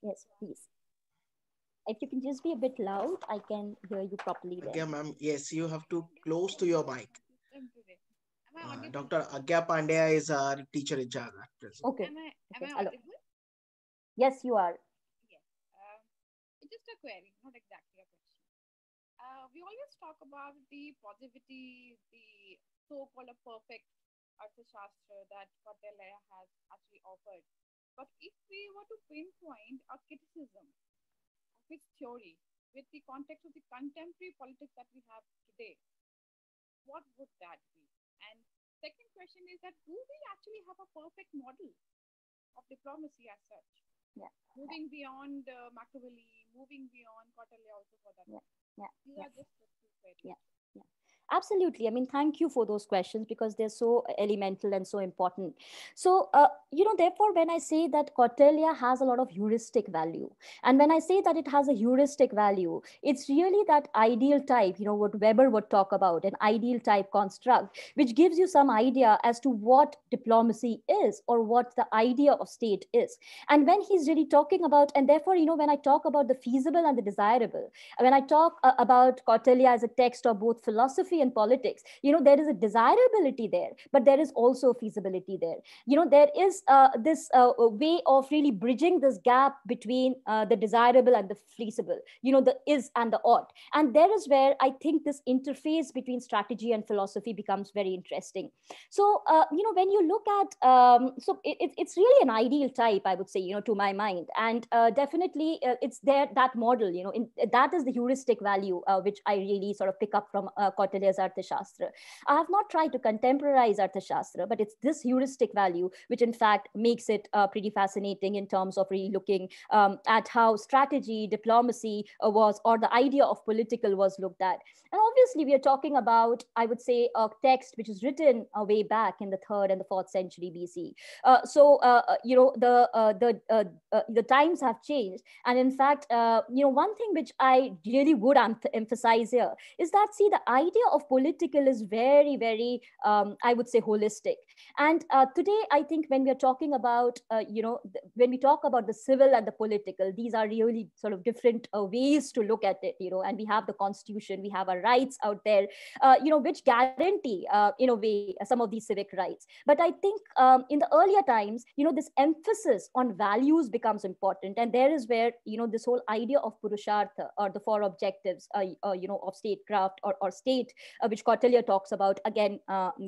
Yes, please. If you can just be a bit loud, I can hear you properly. Okay, ma'am. Yes, you have to close to your mic. Uh, Dr. Agya Pandya is our teacher in charge. Okay. Am I, am I Yes, you are. Um, it's just a query, not exactly a question. Uh, we always talk about the positivity, the so-called perfect Arthashastra that Kotelaya has actually offered but if we were to pinpoint a criticism of its theory with the context of the contemporary politics that we have today, what would that be? And second question is that do we actually have a perfect model of diplomacy as such? Yeah. Moving yeah. beyond uh, Machiavelli, moving beyond Cotterley also for that. Yeah. Yeah. These are just the two Yeah. Absolutely. I mean, thank you for those questions because they're so elemental and so important. So, uh, you know, therefore, when I say that Cortelia has a lot of heuristic value, and when I say that it has a heuristic value, it's really that ideal type, you know, what Weber would talk about, an ideal type construct, which gives you some idea as to what diplomacy is or what the idea of state is. And when he's really talking about, and therefore, you know, when I talk about the feasible and the desirable, when I talk uh, about Cortelia as a text of both philosophy in and politics you know there is a desirability there but there is also feasibility there you know there is uh, this uh, way of really bridging this gap between uh, the desirable and the feasible you know the is and the ought and there is where i think this interface between strategy and philosophy becomes very interesting so uh, you know when you look at um, so it, it's really an ideal type i would say you know to my mind and uh, definitely uh, it's there that model you know in, that is the heuristic value which i really sort of pick up from uh, Cotillard as Arthashastra. I have not tried to contemporize Arthashastra, but it's this heuristic value which in fact makes it uh, pretty fascinating in terms of really looking um, at how strategy, diplomacy uh, was, or the idea of political was looked at. And obviously we are talking about, I would say, a text which is written uh, way back in the third and the fourth century BC. Uh, so, uh, uh, you know, the, uh, the, the times have changed. And in fact, you know, one thing which I really would emphasize here is that, see, the idea of of political is very, very, um, I would say, holistic. And uh, today, I think when we're talking about, uh, you know, when we talk about the civil and the political, these are really sort of different uh, ways to look at it, you know, and we have the constitution, we have our rights out there, uh, you know, which guarantee, uh, in a way, some of these civic rights. But I think um, in the earlier times, you know, this emphasis on values becomes important. And there is where, you know, this whole idea of Purushartha or the four objectives, uh, you know, of statecraft or, or state, which Kautilya talks about, again,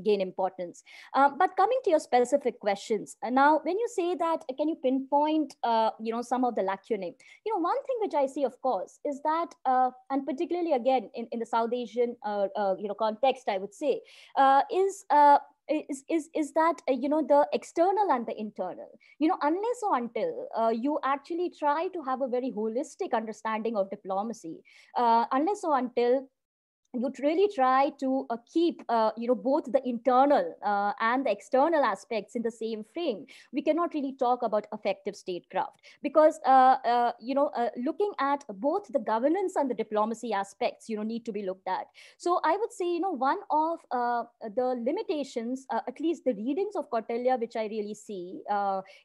gain importance. Um, but coming to your specific questions, uh, now when you say that, can you pinpoint, uh, you know, some of the lacunae? You know, one thing which I see, of course, is that, uh, and particularly again in, in the South Asian, uh, uh you know, context, I would say, uh, is is, is, is that uh, you know the external and the internal you know unless or until uh, you actually try to have a very holistic understanding of diplomacy uh, unless or until you really try to uh, keep uh, you know both the internal uh, and the external aspects in the same frame we cannot really talk about effective statecraft because uh, uh, you know uh, looking at both the governance and the diplomacy aspects you know need to be looked at so i would say you know one of the limitations at least the readings of cortelia which i really see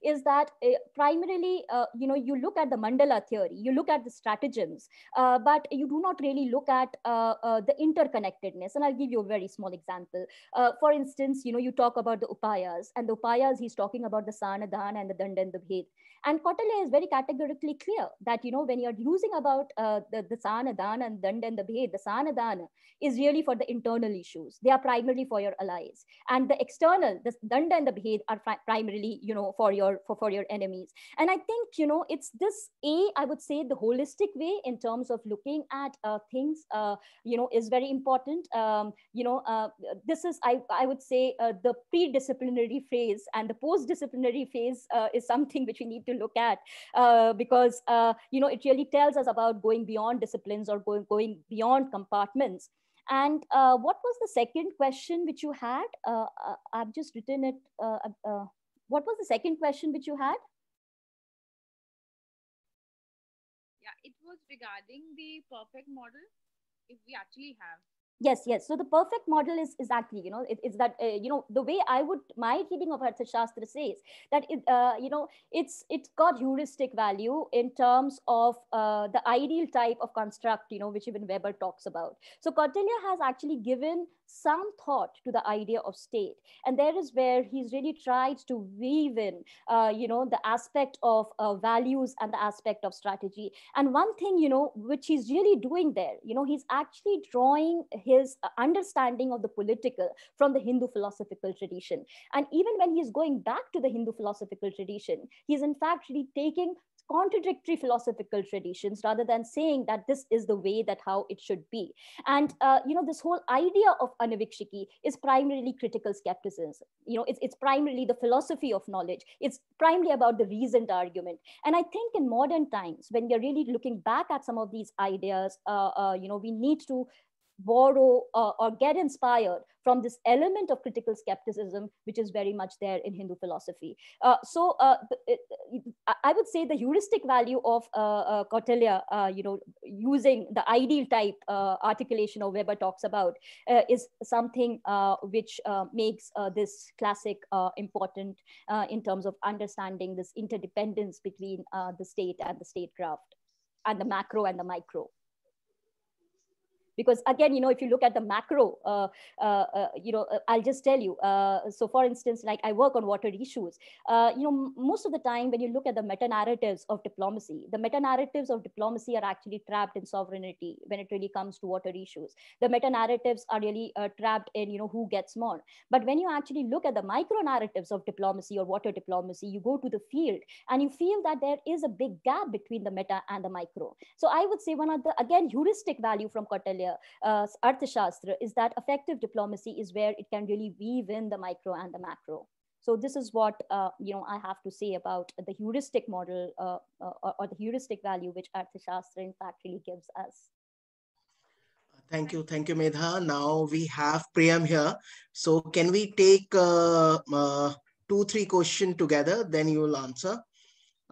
is that primarily you know you look at the mandala theory you look at the stratagems but you do not really look at the the interconnectedness. And I'll give you a very small example. Uh, for instance, you know, you talk about the upayas and the upayas, he's talking about the sanadhan and the danda and the bhed. And Kautilya is very categorically clear that, you know, when you're using about uh, the, the sanadana and danda and the bhed, the sanadana is really for the internal issues. They are primarily for your allies. And the external, the danda and the bhed are primarily, you know, for your, for, for your enemies. And I think, you know, it's this, A, I would say the holistic way in terms of looking at uh, things, uh, you know, is is very important. Um, you know, uh, this is, I, I would say, uh, the pre-disciplinary phase and the post-disciplinary phase uh, is something which we need to look at uh, because, uh, you know, it really tells us about going beyond disciplines or going, going beyond compartments. And uh, what was the second question which you had? I've just written it. what was the second question which you had? Yeah, it was regarding the perfect model if we actually have yes yes so the perfect model is exactly you know it, it's that uh, you know the way i would my reading of arthashastra says that it uh, you know it's it's got heuristic value in terms of uh, the ideal type of construct you know which even weber talks about so cordelia has actually given some thought to the idea of state. And there is where he's really tried to weave in, uh, you know, the aspect of uh, values and the aspect of strategy. And one thing, you know, which he's really doing there, you know, he's actually drawing his uh, understanding of the political from the Hindu philosophical tradition. And even when he's going back to the Hindu philosophical tradition, he's in fact really taking contradictory philosophical traditions rather than saying that this is the way that how it should be. And, uh, you know, this whole idea of Anavikshiki is primarily critical skepticism. You know, it's, it's primarily the philosophy of knowledge. It's primarily about the reasoned argument. And I think in modern times, when we're really looking back at some of these ideas, uh, uh, you know, we need to borrow uh, or get inspired from this element of critical skepticism, which is very much there in Hindu philosophy. Uh, so uh, it, I would say the heuristic value of uh, uh Kautilya, uh, you know, using the ideal type articulation of Weber talks about is something which makes this classic important in terms of understanding this interdependence between the state and the state craft and the macro and the micro because again you know if you look at the macro uh, uh, uh you know uh, i'll just tell you uh, so for instance like i work on water issues you know most of the time when you look at the meta narratives of diplomacy the meta narratives of diplomacy are actually trapped in sovereignty when it really comes to water issues the meta narratives are really trapped in you know who gets more but when you actually look at the micro narratives of diplomacy or water diplomacy you go to the field and you feel that there is a big gap between the meta and the micro so i would say one of the again heuristic value from Cotelier area, uh, Arthashastra, is that effective diplomacy is where it can really weave in the micro and the macro. So this is what uh, you know I have to say about the heuristic model uh, or, uh, or, the heuristic value which Arthashastra in fact really gives us. Thank you, thank you, Medha. Now we have Priyam here. So can we take uh, uh, two, three questions together? Then you will answer.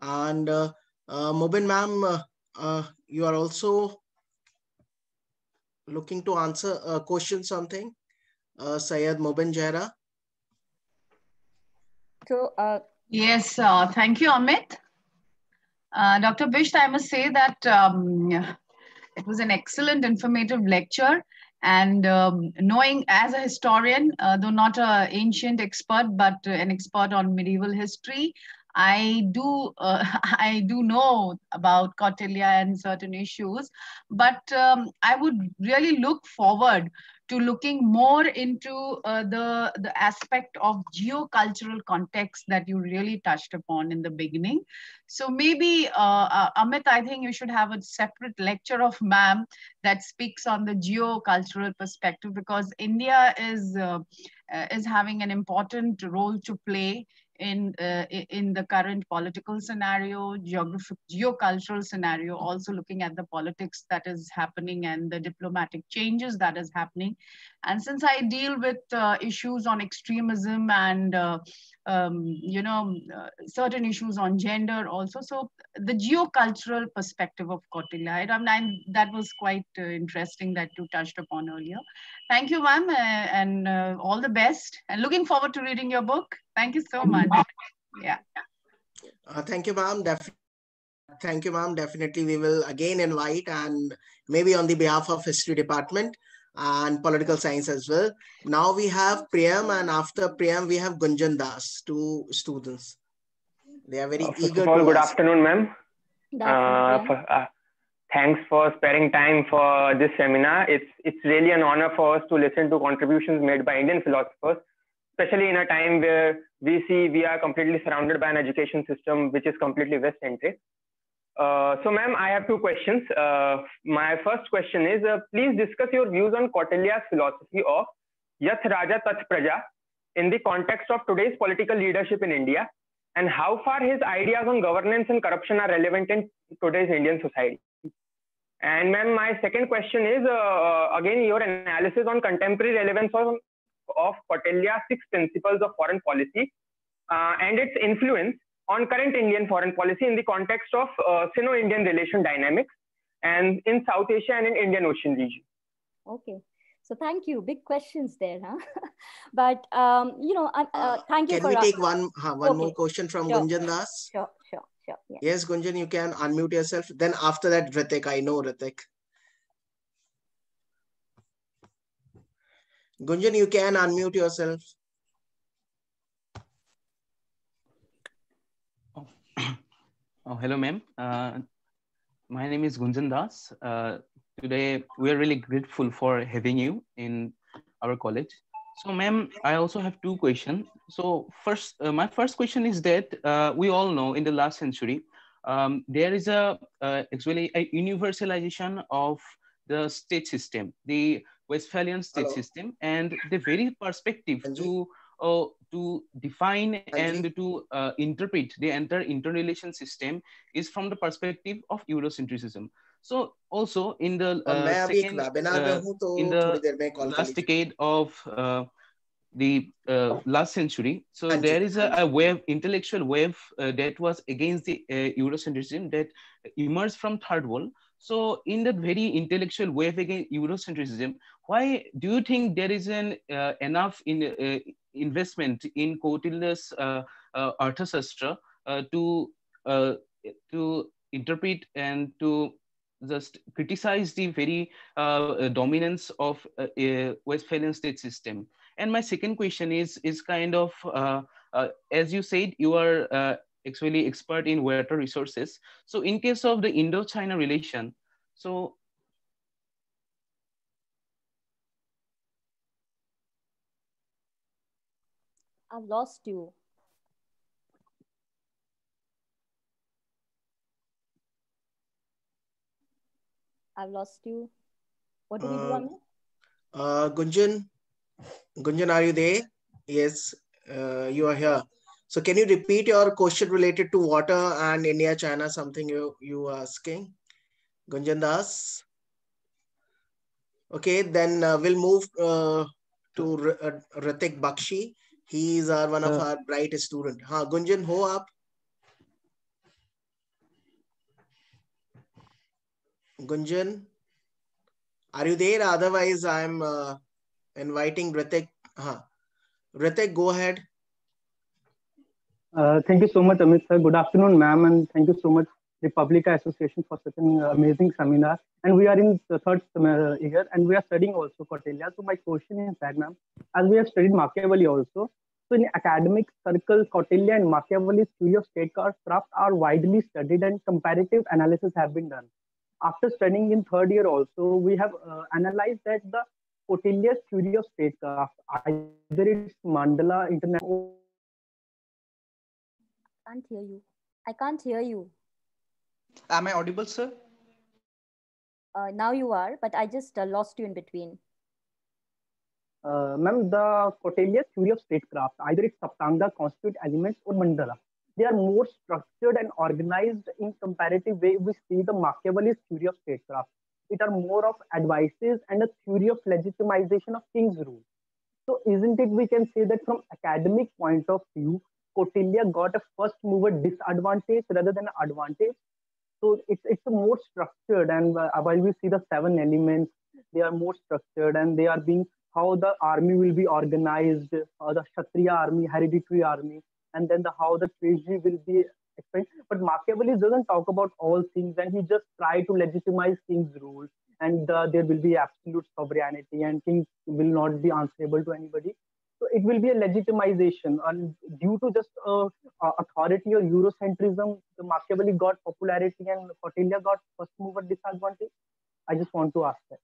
And uh, Mobin ma'am, uh, you are also looking to answer a question something? Uh, Sayed Mubin Jaira. So, uh, yes, uh, thank you, Amit. Uh, Dr. Bisht, I must say that um, it was an excellent informative lecture. And um, knowing as a historian, uh, though not a ancient expert, but an expert on medieval history, I do uh, I do know about Cotillia and certain issues, but um, I would really look forward to looking more into uh, the the aspect of geocultural context that you really touched upon in the beginning. So maybe uh, uh Amit, I think you should have a separate lecture of MAM that speaks on the geocultural perspective because India is uh, uh, is having an important role to play in uh, in the current political scenario, geographic, geocultural scenario, also looking at the politics that is happening and the diplomatic changes that is happening, and since i deal with uh, issues on extremism and uh, um, you know um, uh, certain issues on gender also so the geocultural perspective of Cotilla, I mean, I'm, that was quite uh, interesting that you touched upon earlier thank you ma'am and uh, all the best and looking forward to reading your book thank you so much yeah uh, thank you ma'am definitely Thank you, ma'am. Definitely, we will again invite and maybe on the behalf of history department, and political science as well. Now we have Priyam and after Priyam, we have Gunjan Das, two students. They are very First eager. Of all, good ask. afternoon, ma'am. Uh, uh, thanks for sparing time for this seminar. It's, it's really an honor for us to listen to contributions made by Indian philosophers, especially in a time where we see we are completely surrounded by an education system which is completely West-centric. Uh, so, ma'am, I have two questions. Uh, my first question is, uh, please discuss your views on Kautilya's philosophy of Yath Raja Tat Praja in the context of today's political leadership in India and how far his ideas on governance and corruption are relevant in today's Indian society. And ma'am, my second question is, uh, uh, again, your analysis on contemporary relevance of, of Kautilya's six principles of foreign policy and its influence on current Indian foreign policy in the context of uh, Sino-Indian relation dynamics and in South Asia and in Indian Ocean region. Okay. So thank you. Big questions there, huh? but um, you know, uh, uh thank you. Can we take one one okay. more question from sure. Gunjan Das? Sure, sure, sure. Yeah. Yes, Gunjan, you can unmute yourself. Then after that, Ritik. I know Ritik. Gunjan, you can unmute yourself. Oh, hello, ma'am. Uh, my name is Gunjan Das. Uh, today, we are really grateful for having you in our college. So, ma'am, I also have two questions. So, first, uh, my first question is that uh, we all know in the last century, um, there is a uh, actually a universalization of the state system, the Westphalian state Hello. system, and the very perspective to uh, to define and to uh, interpret the entire interrelation system is from the perspective of Eurocentrism. So also in the, uh, second, uh, in the last decade of uh, the uh, last century, so there is a, a wave, intellectual wave uh, that was against the Eurocentrism that emerged from third world. So in that very intellectual wave against Eurocentrism, why do you think there isn't uh, enough in uh, investment in Cotilus uh, Arthasastra uh, uh, to uh, to interpret and to just criticize the very dominance of Westphalian state system? And my second question is is kind of as you said, you are actually expert in water resources. So in case of the Indo-China relation, so I've lost you. I've lost you. What do uh, we do, Amit? Uh, Gunjan, Gunjan, are you there? Yes, uh, you are here. So can you repeat your question related to water and India, China, something you, you are asking? Gunjan Das? Okay, then uh, we'll move uh, to R uh, Ratik Bakshi. He is our one of uh, our brightest student. Ha, Gunjan, ho up. Gunjan, are you there? Otherwise, I'm uh, inviting Ritek. Ha. Ritek, go ahead. Uh, thank you so much, Amit sir. Good afternoon, ma'am, and thank you so much, Republica Association, for such an amazing seminar. And we are in the third year, and we are studying also Cortelia. So my question is that, ma'am, as we have studied Machiavelli also, in academic circles, Cotillia and Machiavelli's theory of Statecraft* craft are widely studied and comparative analysis have been done. After studying in third year also, we have uh, analyzed that the Cotillia's theory of statecraft, either it's Mandela Internet. I can't hear you. I can't hear you. Am I audible, sir? Uh, now you are, but I just uh, lost you in between. Uh, Ma'am, the Cotillia's theory of statecraft, either its Saptanga, constitute elements, or mandala, they are more structured and organized in comparative way we see the Machiavelli's theory of statecraft. It are more of advices and a theory of legitimization of king's rule. So isn't it we can say that from academic point of view, Cotelia got a first mover disadvantage rather than an advantage. So it's it's more structured, and uh, while we see the seven elements, they are more structured and they are being how the army will be organized, uh, the Kshatriya army, hereditary army, and then the how the treasury will be explained. But Machiavelli doesn't talk about all things, and he just try to legitimize king's rule, and uh, there will be absolute sovereignty, and king will not be answerable to anybody. So it will be a legitimization, and due to just uh, authority or Eurocentrism, the Machiavelli got popularity, and Cortelia got first mover disadvantage. I just want to ask that.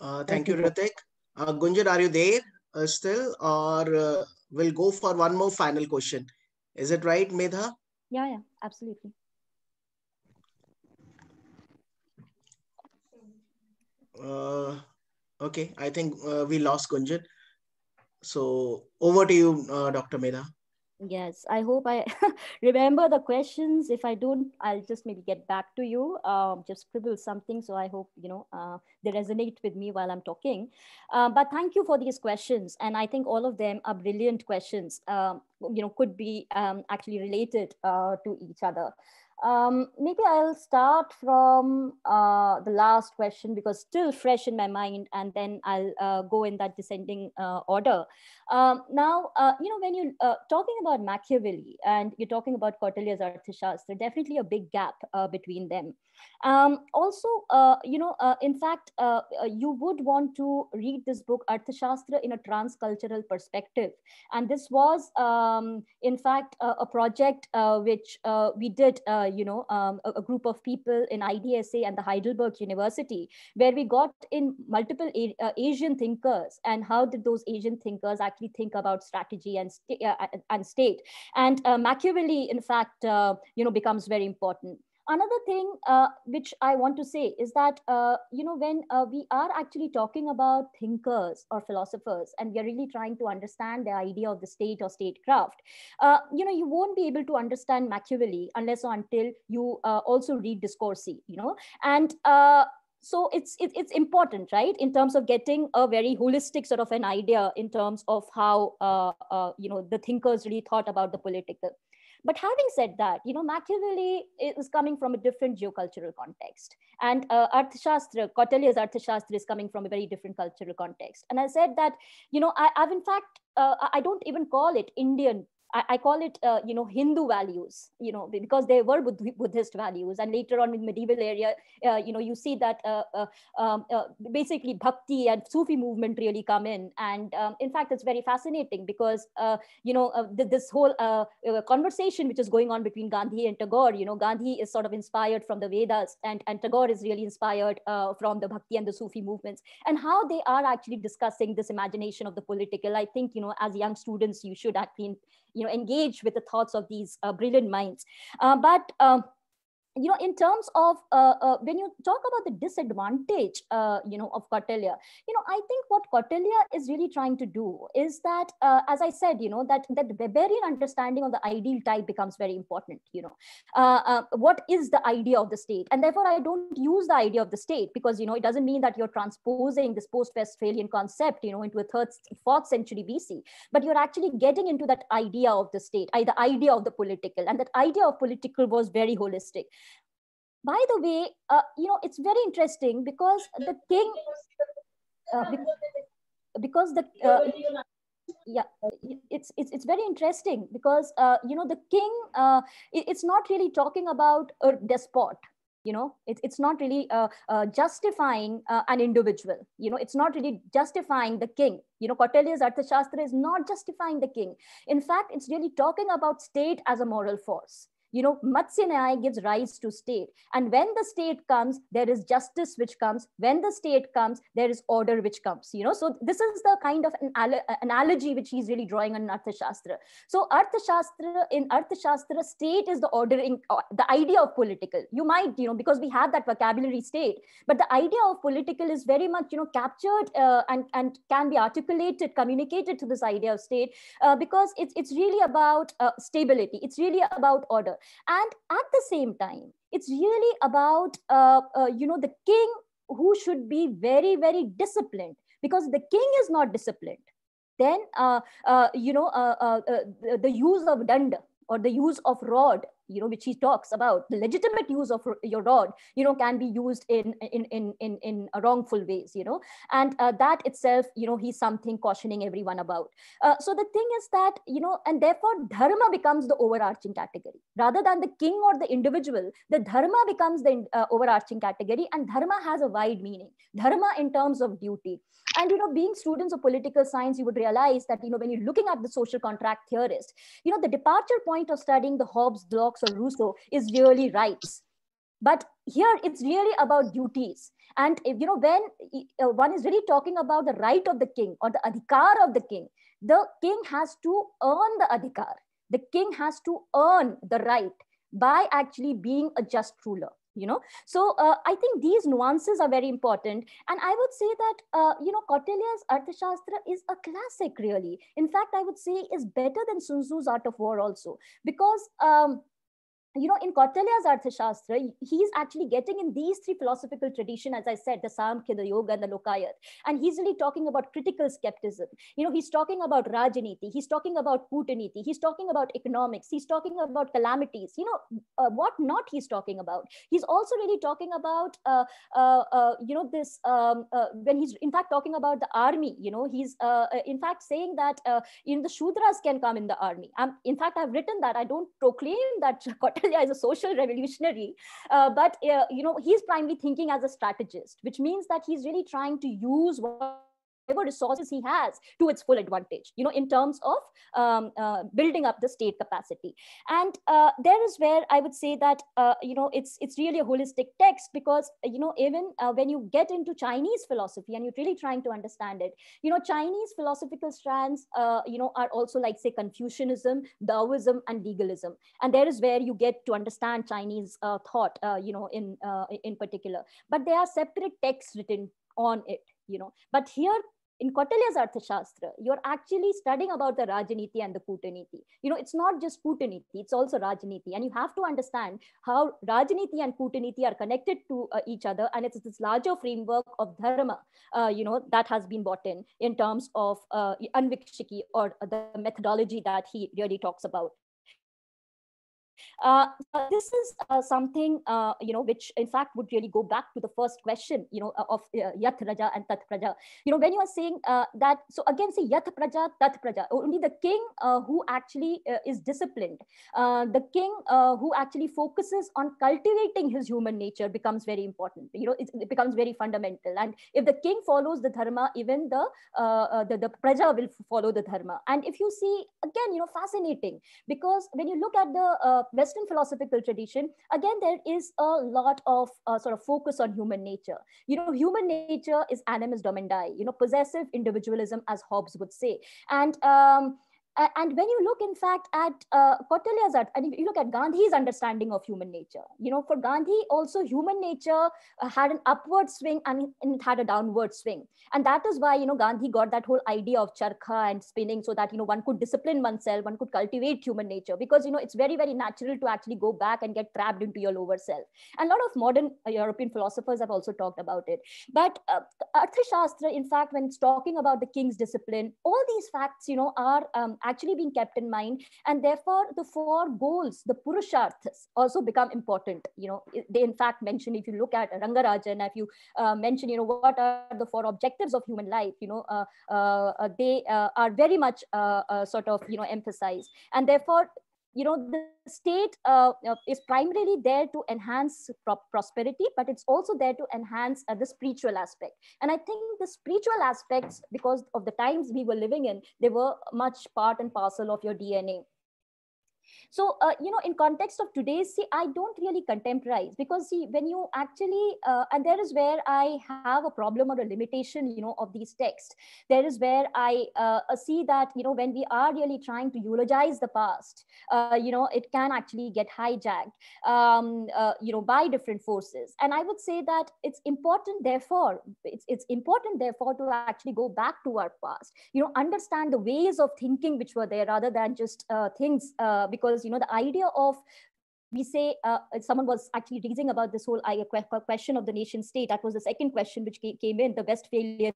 Uh, thank you, Ritik. Uh, Gunjan, are you there uh, still? Or uh, we'll go for one more final question. Is it right, Medha? Yeah, yeah, absolutely. Uh, okay, I think we lost Gunjan. So over to you, Dr. Medha. Yes, I hope I remember the questions. If I don't, I'll just maybe get back to you, um, just scribble something. So I hope, you know, uh, they resonate with me while I'm talking. Uh, but thank you for these questions. And I think all of them are brilliant questions, um, you know, could be um, actually related uh, to each other. Um, maybe I'll start from uh, the last question because still fresh in my mind, and then I'll uh, go in that descending uh, order. Um, now, uh, you know, when you're uh, talking about Machiavelli and you're talking about Cortelia's Arthashastra, definitely a big gap uh, between them. Um, also, uh, you know, uh, in fact, uh, uh, you would want to read this book, Arthashastra, in a transcultural perspective. And this was, um, in fact, a project uh, which uh, we did, you know, um, a, a, group of people in IDSA and the Heidelberg University, where we got in multiple a Asian thinkers and how did those Asian thinkers actually think about strategy and, and state. And Machiavelli, in fact, you know, becomes very important another thing uh, which I want to say is that, uh, you know, when uh, we are actually talking about thinkers or philosophers and we're really trying to understand the idea of the state or statecraft, uh, you know, you won't be able to understand Machiavelli unless or until you uh, also read Discorsi, you know, and uh, so it's it, it's important right in terms of getting a very holistic sort of an idea in terms of how uh, uh, you know the thinkers really thought about the political but having said that, you know, Machiavelli is coming from a different geocultural context. And uh, Arthashastra, Kautilya's Arthashastra is coming from a very different cultural context. And I said that, you know, I, have in fact, uh, I don't even call it Indian I, I call it, uh, you know, Hindu values, you know, because they were Buddhist values. And later on in medieval area, uh, you know, you see that uh, uh, um, uh, basically Bhakti and Sufi movement really come in. And um, in fact, it's very fascinating because, you know, th this whole conversation which is going on between Gandhi and Tagore, you know, Gandhi is sort of inspired from the Vedas and, and Tagore is really inspired from the Bhakti and the Sufi movements and how they are actually discussing this imagination of the political. I think, you know, as young students, you should actually you know, engage with the thoughts of these uh, brilliant minds. Uh, but um, you know, in terms of uh, uh, when you talk about the disadvantage, uh, you know, of Cortelia, you know, I think what Cortelia is really trying to do is that, uh, as I said, you know, that that Weberian understanding of the ideal type becomes very important. You know, uh, uh, what is the idea of the state, and therefore I don't use the idea of the state because you know it doesn't mean that you're transposing this post-Westphalian concept, you know, into a third, fourth century BC, but you're actually getting into that idea of the state, the idea of the political, and that idea of political was very holistic by the way, uh, you know, it's very interesting because the king, uh, because the, uh, yeah, it's, it's, it's very interesting because, uh, you know, the king, uh, it, it's not really talking about a despot. You know, it, it's not really uh, justifying an individual. You know, it's not really justifying the king. You know, Cortelia's Arthashastra is not justifying the king. In fact, it's really talking about state as a moral force you know, Matsinai gives rise to state. And when the state comes, there is justice which comes. When the state comes, there is order which comes, you know. So this is the kind of an analogy which he's really drawing on Arthashastra. So Arthashastra, in Arthashastra, state is the ordering, uh, the idea of political. You might, you know, because we have that vocabulary state, but the idea of political is very much, you know, captured uh, and, and can be articulated, communicated to this idea of state uh, because it's, it's really about uh, stability. It's really about order. And at the same time, it's really about, uh, uh, you know, the king who should be very, very disciplined because the king is not disciplined. Then, uh, uh you know, uh, uh, the use of danda or the use of rod you know, which he talks about, the legitimate use of your rod, you know, can be used in in in in, in wrongful ways, you know, and uh, that itself, you know, he's something cautioning everyone about. Uh, so the thing is that you know, and therefore dharma becomes the overarching category rather than the king or the individual. The dharma becomes the uh, overarching category, and dharma has a wide meaning. Dharma in terms of duty, and you know, being students of political science, you would realize that you know when you're looking at the social contract theorist, you know, the departure point of studying the Hobbes, Locke, Russo or Rousseau is really rights. But here it's really about duties. And if, eh, you know, when eh, eh, one is really talking about the right of the king or the adhikar of the king, the king has to earn the adhikar. The king has to earn the right by actually being a just ruler you know so uh, i think these nuances are very important and i would say that uh, you know cortelia's arthashastra is a classic really in fact i would say is better than sun tzu's art of war also because um, you know, in Kautilya's Arthashastra, he's actually getting in these three philosophical traditions, as I said, the Samkhya, the Yoga, and the Lokayat. And he's really talking about critical skepticism. You know, he's talking about Rajaniti, he's talking about Putaniti, he's talking about economics, he's talking about calamities, you know, uh, what not he's talking about. He's also really talking about, uh, uh, uh you know, this, um, uh, when he's in fact talking about the army, you know, he's uh, in fact saying that, uh, you know, the Shudras can come in the army. I'm um, in fact, I've written that, I don't proclaim that As is a social revolutionary, uh, but uh, you know he's primarily thinking as a strategist, which means that he's really trying to use what resources he has to its full advantage, you know, in terms of um, uh, building up the state capacity. And uh, there is where I would say that, uh, you know, it's, it's really a holistic text because, you know, even uh, when you get into Chinese philosophy and you're really trying to understand it, you know, Chinese philosophical strands, uh, you know, are also like, say, Confucianism, Taoism, and legalism. And there is where you get to understand Chinese uh, thought, you know, in, in particular. But there are separate texts written on it you know. But here in Kautilya's Arthashastra, you're actually studying about the Rajaniti and the Kutaniti. You know, it's not just Kutaniti, it's also Rajaniti. And you have to understand how Rajaniti and Kutaniti are connected to uh, each other. And it's this larger framework of Dharma, uh, you know, that has been brought in in terms of uh, Anvikshiki or the methodology that he really talks about uh, this is uh, something, uh, you know, which in fact would really go back to the first question, you know, of uh, Yat Raja and Tat Praja. You know, when you are saying uh, that, so again, say Yat Praja, Tat Praja, only the king uh, who actually uh, is disciplined, the king who actually focuses on cultivating his human nature becomes very important. You know, it, it becomes very fundamental. And if the king follows the dharma, even the, the, the Praja will follow the dharma. And if you see, again, you know, fascinating because when you look at the West Western philosophical tradition, again, there is a lot of uh, sort of focus on human nature. You know, human nature is animus domendi, you know, possessive individualism, as Hobbes would say. And um, and when you look, in fact, at uh, Kautilya's, and if you look at Gandhi's understanding of human nature, you know, for Gandhi, also human nature uh, had an upward swing and it had a downward swing. And that is why, you know, Gandhi got that whole idea of charkha and spinning so that, you know, one could discipline oneself, one could cultivate human nature because, you know, it's very, very natural to actually go back and get trapped into your lower self. And a lot of modern uh, European philosophers have also talked about it. But uh, Arthashastra, in fact, when it's talking about the king's discipline, all these facts, you know, are um, actually being kept in mind and therefore the four goals the purusharthas also become important you know they in fact mention if you look at rangarajan if you uh, mention you know what are the four objectives of human life you know uh, uh, uh they uh, are very much uh, sort of you know emphasized and therefore you know the state uh, uh, is primarily there to enhance pro prosperity but it's also there to enhance uh, the spiritual aspect and i think the spiritual aspects because of the times we were living in they were much part and parcel of your dna so, uh, you know, in context of today, see, I don't really contemporize because see, when you actually, uh, and there is where I have a problem or a limitation, you know, of these texts. There is where I uh, uh see that, you know, when we are really trying to eulogize the past, uh, you know, it can actually get hijacked, um, uh, you know, by different forces. And I would say that it's important, therefore, it's, it's important, therefore, to actually go back to our past, you know, understand the ways of thinking which were there rather than just things because you know the idea of we say uh, someone was actually reading about this whole question of the nation state. That was the second question which came in the best failure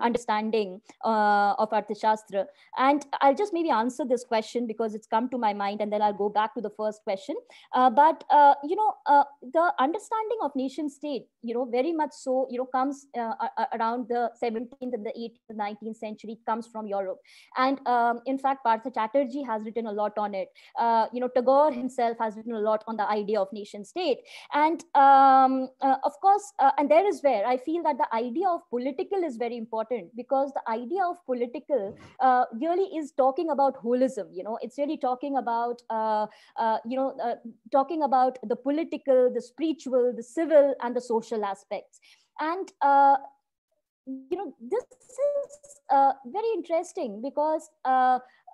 understanding uh, of Arthashastra. And I'll just maybe answer this question because it's come to my mind and then I'll go back to the first question. Uh, but, uh, you know, uh, the understanding of nation state, you know, very much so, you know, comes uh, around the 17th and the 18th, 19th century, comes from Europe. And um, in fact, Partha Chatterjee has written a lot on it. Uh, you know, Tagore himself has written a lot on the idea of nation state. And um, of course, and there is where I feel that the idea of political is very very important because the idea of political hmm. uh, really is talking about holism. You know, it's really talking about uh, uh, you know uh, talking about the political, the spiritual, the civil, and the social aspects. And uh, you know, this is uh, very interesting because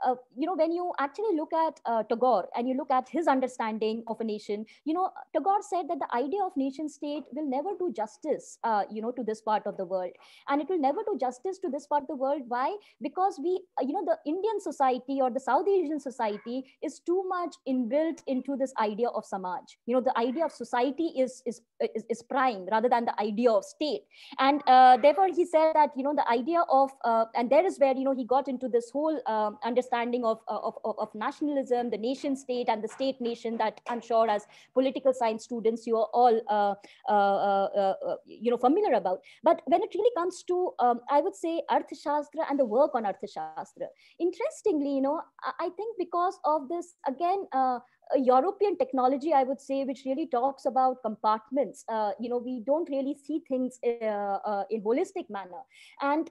uh, you know, when you actually look at uh, Tagore and you look at his understanding of a nation, you know, Tagore said that the idea of nation state will never do justice, uh, you know, to this part of the world. And it will never do justice to this part of the world. Why? Because we, uh, you know, the Indian society or the South Asian society is too much inbuilt into this idea of Samaj. You know, the idea of society is, is, is, is prime rather than the idea of state. And uh, therefore, he said that, you know, the idea of, and there is where, you know, he got into this whole um, understanding understanding uh, of, of, of nationalism, the nation state and the state nation that I'm sure as political science students, you are all, uh uh, uh, uh, you know, familiar about. But when it really comes to, um, I would say Arthashastra and the work on Arthashastra, interestingly, you know, I, think because of this, again, a European technology, I would say, which really talks about compartments. Uh, you know, we don't really see things in, uh, uh, in holistic manner, and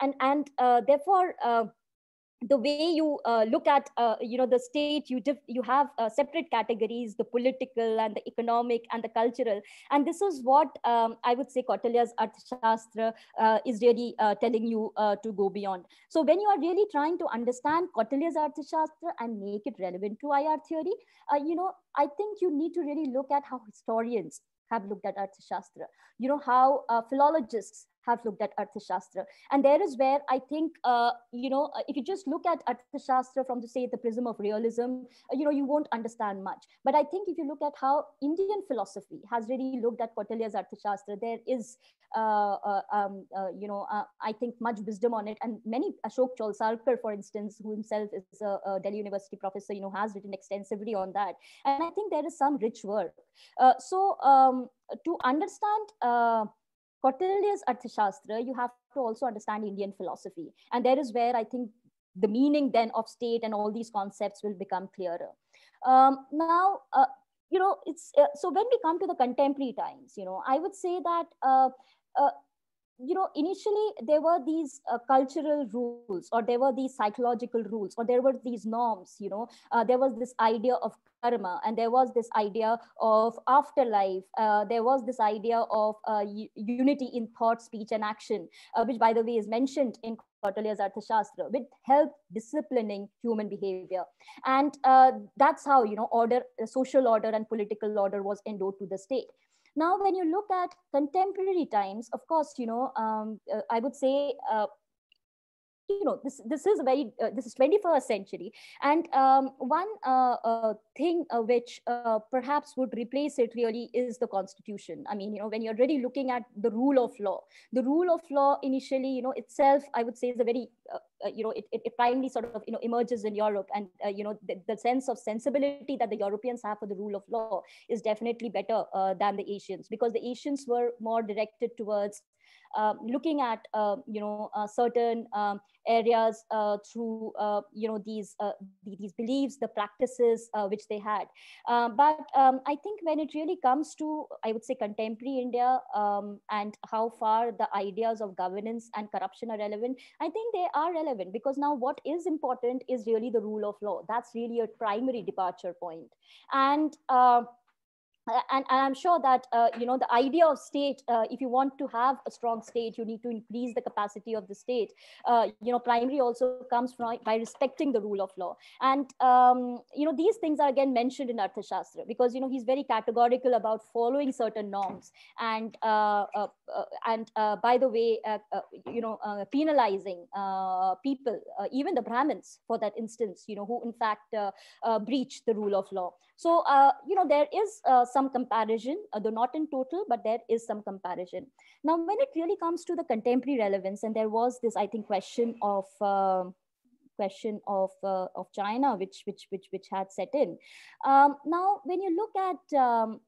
and and therefore the way you uh, look at uh, you know the state you you have uh, separate categories the political and the economic and the cultural and this is what um, i would say kautilya's arthashastra uh, is really uh, telling you uh, to go beyond so when you are really trying to understand kautilya's arthashastra and make it relevant to ir theory you know i think you need to really look at how historians have looked at arthashastra you know how philologists have looked at Arthashastra. And there is where I think, uh, you know, uh, if you just look at Arthashastra from the, say, the prism of realism, uh, you know, you won't understand much. But I think if you look at how Indian philosophy has really looked at Kautilya's Arthashastra, there is, uh, uh um, you know, I think much wisdom on it. And many, Ashok Cholsarkar, for instance, who himself is a, a Delhi University professor, you know, has written extensively on that. And I think there is some rich work. so um, to understand, for Arthashastra, you have to also understand Indian philosophy. And there is where I think the meaning then of state and all these concepts will become clearer. Um, now, uh, you know, it's uh, so when we come to the contemporary times, you know, I would say that. Uh, uh you know initially there were these uh, cultural rules or there were these psychological rules or there were these norms you know uh, there was this idea of karma and there was this idea of afterlife uh, there was this idea of uh, unity in thought speech and action uh, which by the way is mentioned in Kautilya's Arthashastra with help disciplining human behavior. And uh, that's how, you know, order, social order and political order was endowed to the state now when you look at contemporary times of course you know um, uh, i would say uh, you know this this is a very uh, this is 21st century and um, one uh, uh, thing uh, which uh, perhaps would replace it really is the constitution i mean you know when you're really looking at the rule of law the rule of law initially you know itself i would say is a very uh, you know it, it, it, finally sort of you know emerges in europe and you know the, the, sense of sensibility that the europeans have for the rule of law is definitely better than the asians because the asians were more directed towards uh, looking at uh, you know uh, certain um, areas through you know these these beliefs, the practices which they had. but um, I think when it really comes to I would say contemporary India um, and how far the ideas of governance and corruption are relevant, I think they are relevant because now what is important is really the rule of law. That's really a primary departure point, and and, I'm sure that uh, you know the idea of state. Uh, if you want to have a strong state, you need to increase the capacity of the state. Uh, you know, primary also comes from by respecting the rule of law, and um, you know these things are again mentioned in Arthashastra because you know he's very categorical about following certain norms, and uh, uh, uh, and by the way, you know penalizing people, even the Brahmins for that instance, you know who in fact breach the rule of law. So, uh, you know, there is uh, some comparison, uh, though not in total, but there is some comparison. Now, when it really comes to the contemporary relevance, and there was this, I think, question of uh, question of uh, of China, which which which which had set in. Um, now, when you look at um,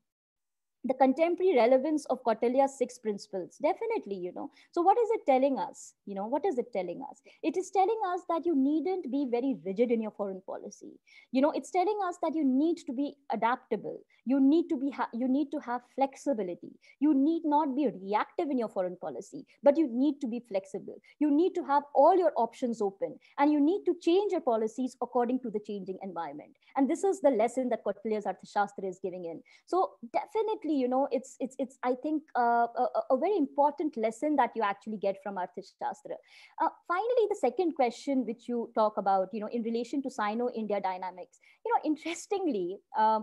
the contemporary relevance of Cotillia's six principles. Definitely, you know. So what is it telling us? You know, what is it telling us? It is telling us that you needn't be very rigid in your foreign policy. You know, it's telling us that you need to be adaptable. You need to be, you need to have flexibility. You need not be reactive in your foreign policy, but you need to be flexible. You need to have all your options open and you need to change your policies according to the changing environment. And this is the lesson that Cotillia's Arthashastra is giving in. So definitely, you know it's it's it's i think uh, a, a, very important lesson that you actually get from arthashastra uh, finally the second question which you talk about you know in relation to sino india dynamics you know interestingly uh,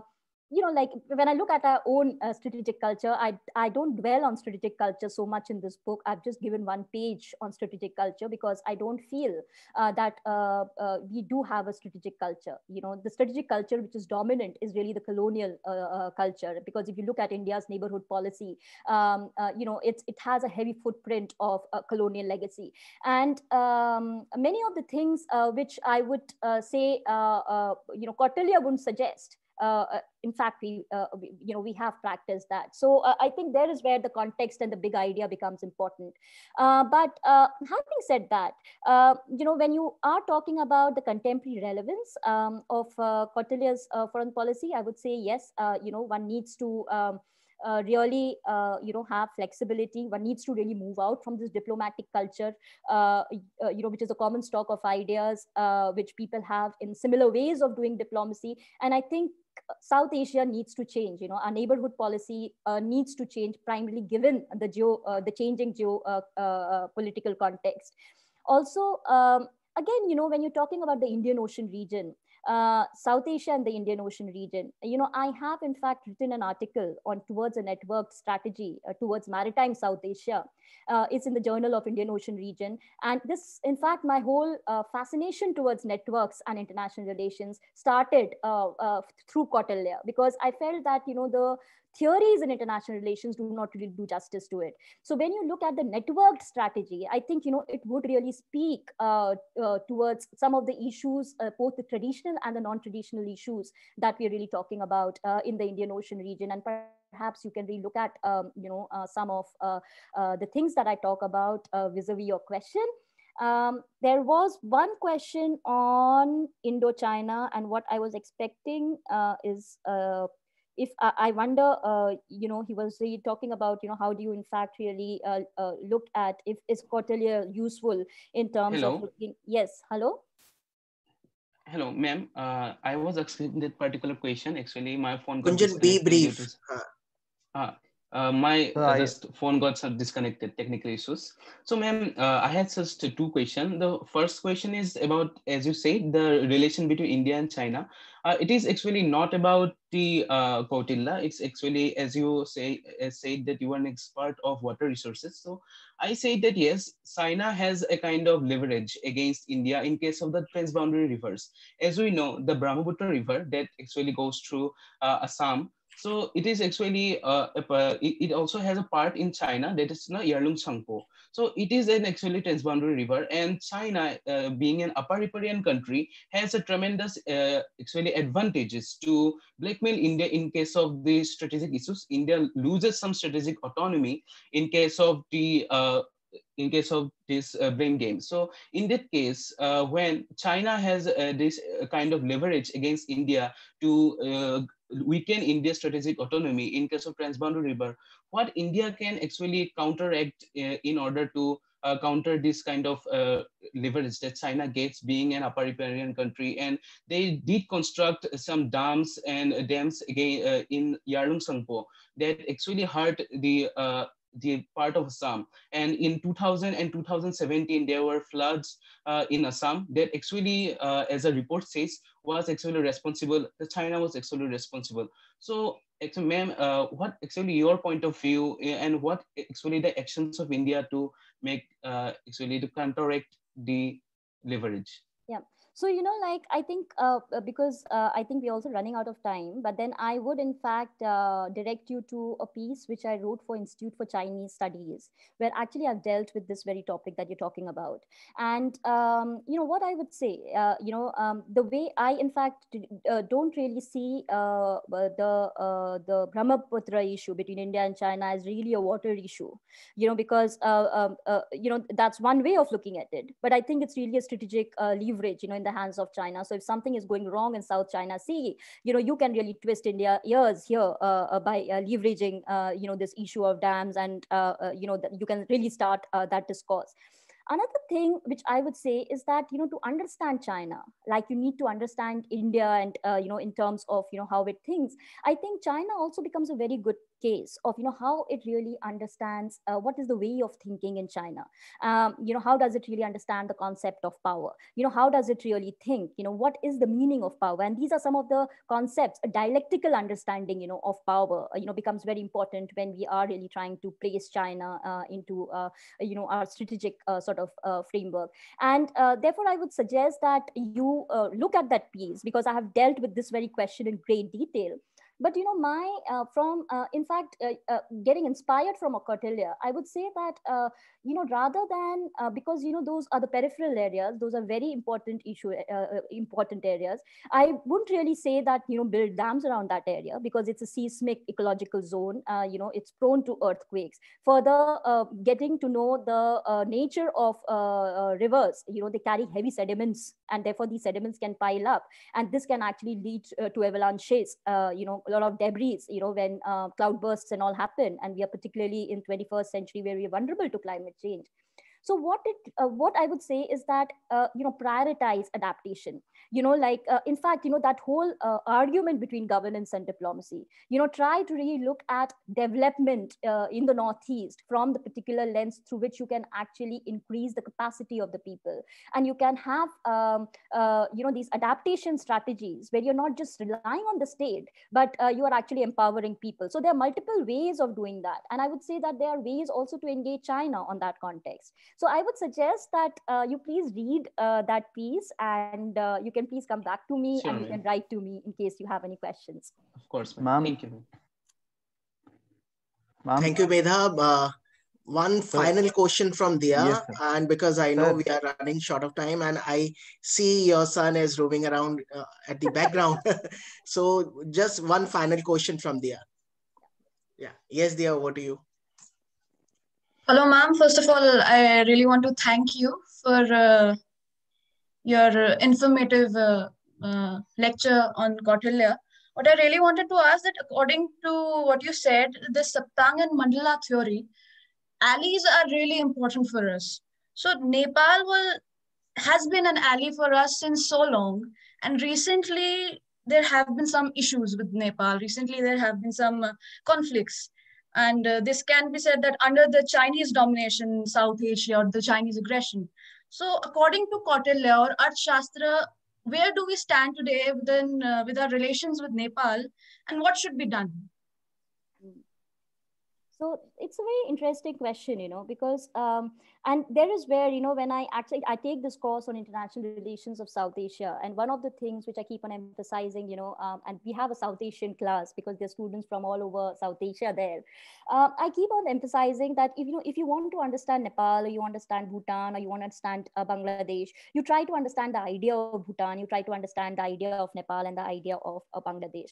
you know like when i look at our own uh, strategic culture i i don't dwell on strategic culture so much in this book i've just given one page on strategic culture because i don't feel uh, that uh, uh we do have a strategic culture you know the strategic culture which is dominant is really the colonial uh, uh, culture because if you look at india's neighborhood policy um, you know it's it has a heavy footprint of colonial legacy and um, many of the things which i would say you know cortelia wouldn't suggest uh, uh, in fact, we, uh, we, you know, we have practiced that. So I think there is where the context and the big idea becomes important. but having said that, you know, when you are talking about the contemporary relevance um, of uh, Cotillia's foreign policy, I would say yes, you know, one needs to um, uh, really uh, you know have flexibility one needs to really move out from this diplomatic culture uh, you know which is a common stock of ideas which people have in similar ways of doing diplomacy and i think South Asia needs to change. You know, our neighborhood policy uh, needs to change primarily given the geo, uh, the changing geo uh, uh political context. Also, um, again, you know, when you're talking about the Indian Ocean region, uh, South Asia and the Indian Ocean region. You know, I have in fact written an article on towards a networked strategy uh, towards maritime South Asia. Uh, it's in the Journal of Indian Ocean Region. And this, in fact, my whole uh, fascination towards networks and international relations started uh, through Cotillea because I felt that, you know, the theories in international relations do not really do justice to it. So when you look at the networked strategy, I think you know it would really speak uh, uh, towards some of the issues, uh, both the traditional and the non-traditional issues that we're really talking about uh, in the Indian Ocean region, and perhaps you can relook at um, you know uh, some of uh, the things that I talk about vis-a-vis your question. Um, there was one question on Indochina, and what I was expecting is if uh, I wonder, uh, you know, he was really talking about, you know, how do you in fact really uh, uh look at if is Cotelier useful in terms hello. of looking, yes, hello? Hello, ma'am. Uh, I was asking that particular question. Actually, my phone. Kunjan, be brief. To, uh, uh, my uh, just phone got some disconnected, technical issues. So ma'am, uh, I had just two questions. The first question is about, as you said, the relation between India and China. Uh, it is actually not about the uh, Kautilla. It's actually, as you say, as said that you are an expert of water resources. So I say that yes, China has a kind of leverage against India in case of the transboundary rivers. As we know, the Brahmaputra River that actually goes through Assam, so it is actually, uh, it also has a part in China that is you know, Yarlung Changpo. So it is an actually transboundary river and China uh, being an upper riparian country has a tremendous uh, actually advantages to blackmail India in case of the strategic issues. India loses some strategic autonomy in case of the uh, in case of this uh, blame game. So in that case, uh, when China has uh, this uh, kind of leverage against India to uh, weaken India's strategic autonomy in case of transboundary river, what India can actually counteract uh, in order to uh, counter this kind of uh, leverage that China gets being an upper riparian country. And they did construct some dams and dams again uh, in Yarlung Sangpo that actually hurt the uh, the part of Assam. And in 2000 and 2017, there were floods uh, in Assam that actually, uh, as a report says, was actually responsible. China was actually responsible. So, actually, ma'am, uh, what actually your point of view eh, and what actually the actions of India to make uh, actually to counteract the leverage? Yeah so you know like i think uh, uh, because uh, i think we're also running out of time but then i would in fact uh, direct you to a piece which i wrote for institute for chinese studies where actually i've dealt with this very topic that you're talking about and um, you know what i would say uh, you know um, the way i in fact uh, don't really see the the brahmaputra issue between india and china is really a water issue you know because um, you know that's one way of looking at it but i think it's really a strategic leverage you know the hands of China. So if something is going wrong in South China Sea, you know, you can really twist India ears here uh, uh, by uh, leveraging, uh, you know, this issue of dams and, uh, uh, you know, you can really start that discourse. Another thing which I would say is that, you know, to understand China, like you need to understand India and, you know, in terms of, you know, how it thinks, I think China also becomes a very good case of you know how it really understands uh, what is the way of thinking in china um, you know how does it really understand the concept of power you know how does it really think you know what is the meaning of power and these are some of the concepts a dialectical understanding you know of power uh, you know becomes very important when we are really trying to place china uh, into uh, you know our strategic uh, sort of uh, framework and therefore i would suggest that you look at that piece because i have dealt with this very question in great detail but you know, my uh, from uh, in fact, uh, uh getting inspired from Ocotilia, I would say that uh, you know rather than uh, because you know those are the peripheral areas those are very important issue uh, uh, important areas i wouldn't really say that you know build dams around that area because it's a seismic ecological zone uh, you know it's prone to earthquakes further uh, getting to know the uh, nature of rivers you know they carry heavy sediments and therefore these sediments can pile up and this can actually lead to avalanches you know a lot of debris you know when cloudbursts and all happen and we are particularly in 21st century where we are vulnerable to climate 最近。So what it, uh, what I would say is that uh, you know prioritize adaptation. You know, like uh, in fact, you know that whole uh, argument between governance and diplomacy. You know, try to really look at development uh, in the Northeast from the particular lens through which you can actually increase the capacity of the people, and you can have um, uh, you know these adaptation strategies where you're not just relying on the state, but you are actually empowering people. So there are multiple ways of doing that, and I would say that there are ways also to engage China on that context. So I would suggest that uh, you please read uh, that piece and uh, you can please come back to me sure, and you can write to me in case you have any questions. Of course, ma'am. Thank you. Ma'am. Thank you, Medha. Uh, one final question from Dia, yes, and because I know Sir. we are running short of time, and I see your son is roaming around uh, at the background. so, just one final question from Dia. Yeah. Yes, Dia, over to you. Hello, ma'am. First of all, I really want to thank you for uh, your informative uh, uh lecture on Kautilya. What I really wanted to ask that according to what you said, the Saptang and Mandala theory, alleys are really important for us. So Nepal will, has been an ally for us since so long. And recently, there have been some issues with Nepal. Recently, there have been some uh, conflicts. And uh, this can be said that under the Chinese domination in South Asia or the Chinese aggression. So according to Kautilya or Arthashastra, where do we stand today within, uh, with our relations with Nepal and what should be done? So it's a very interesting question, you know, because um, and there is where you know when i actually i take this course on international relations of south asia and one of the things which i keep on emphasizing you know um, and we have a south asian class because there's students from all over south asia there uh, i keep on emphasizing that if you know if you want to understand nepal or you understand bhutan or you want to understand uh, bangladesh you try to understand the idea of bhutan you try to understand the idea of nepal and the idea of uh, bangladesh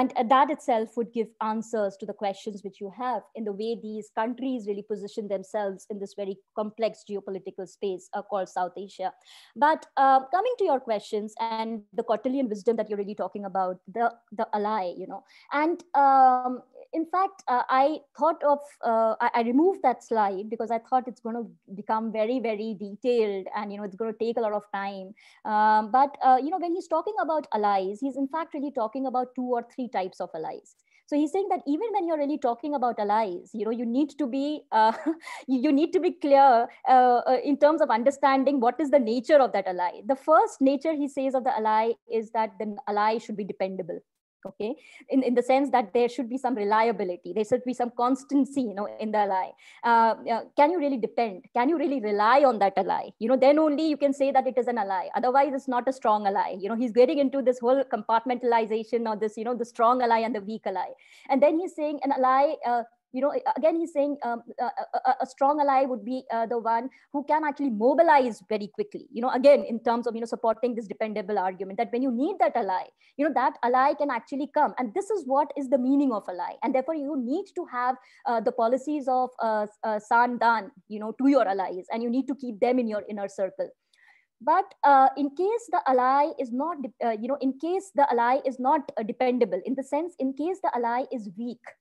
and uh, that itself would give answers to the questions which you have in the way these countries really position themselves in this very complex complex geopolitical space uh, called South Asia. But uh, coming to your questions and the Cotillion wisdom that you're really talking about, the, the ally, you know, and um, in fact, uh, I thought of, uh, I, I, removed that slide because I thought it's going to become very, very detailed and, you know, it's going to take a lot of time. Um, but, uh, you know, when he's talking about allies, he's in fact really talking about two or three types of allies. So he's saying that even when you're really talking about allies, you know, you need to be uh, you need to be clear uh, uh, in terms of understanding what is the nature of that ally. The first nature he says of the ally is that the ally should be dependable okay in, in the sense that there should be some reliability there should be some constancy you know in the ally uh, can you really depend can you really rely on that ally you know then only you can say that it is an ally otherwise it's not a strong ally you know he's getting into this whole compartmentalization or this you know the strong ally and the weak ally and then he's saying an ally uh, you know again he's saying um, a, a, a, strong ally would be uh, the one who can actually mobilize very quickly you know again in terms of you know supporting this dependable argument that when you need that ally you know that ally can actually come and this is what is the meaning of ally and therefore you need to have uh, the policies of uh, uh, san dan you know to your allies and you need to keep them in your inner circle but uh, in case the ally is not uh, you know in case the ally is not uh, dependable in the sense in case the ally is weak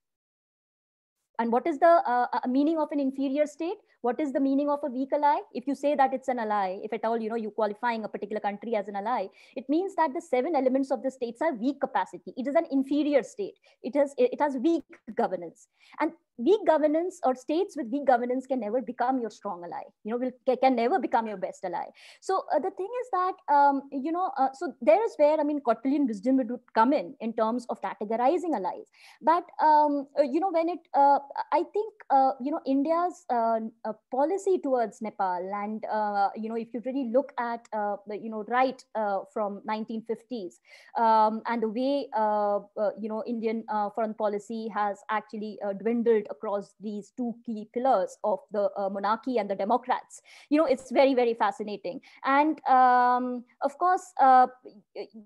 and what is the uh, uh, meaning of an inferior state? What is the meaning of a weak ally? If you say that it's an ally, if at all, you know, you qualifying a particular country as an ally, it means that the seven elements of the states are weak capacity. It is an inferior state. It has, it has weak governance. And weak governance or states with weak governance can never become your strong ally you know will can never become your best ally so uh, the thing is that um, you know uh, so there is where i mean cotillion wisdom would come in in terms of categorizing allies but um, uh, you know when it uh, i think uh, you know india's uh, policy towards nepal and you know if you really look at you know right from 1950s um, and the way you know indian foreign policy has actually dwindled built across these two key pillars of the uh, monarchy and the democrats you know it's very very fascinating and um, of course uh,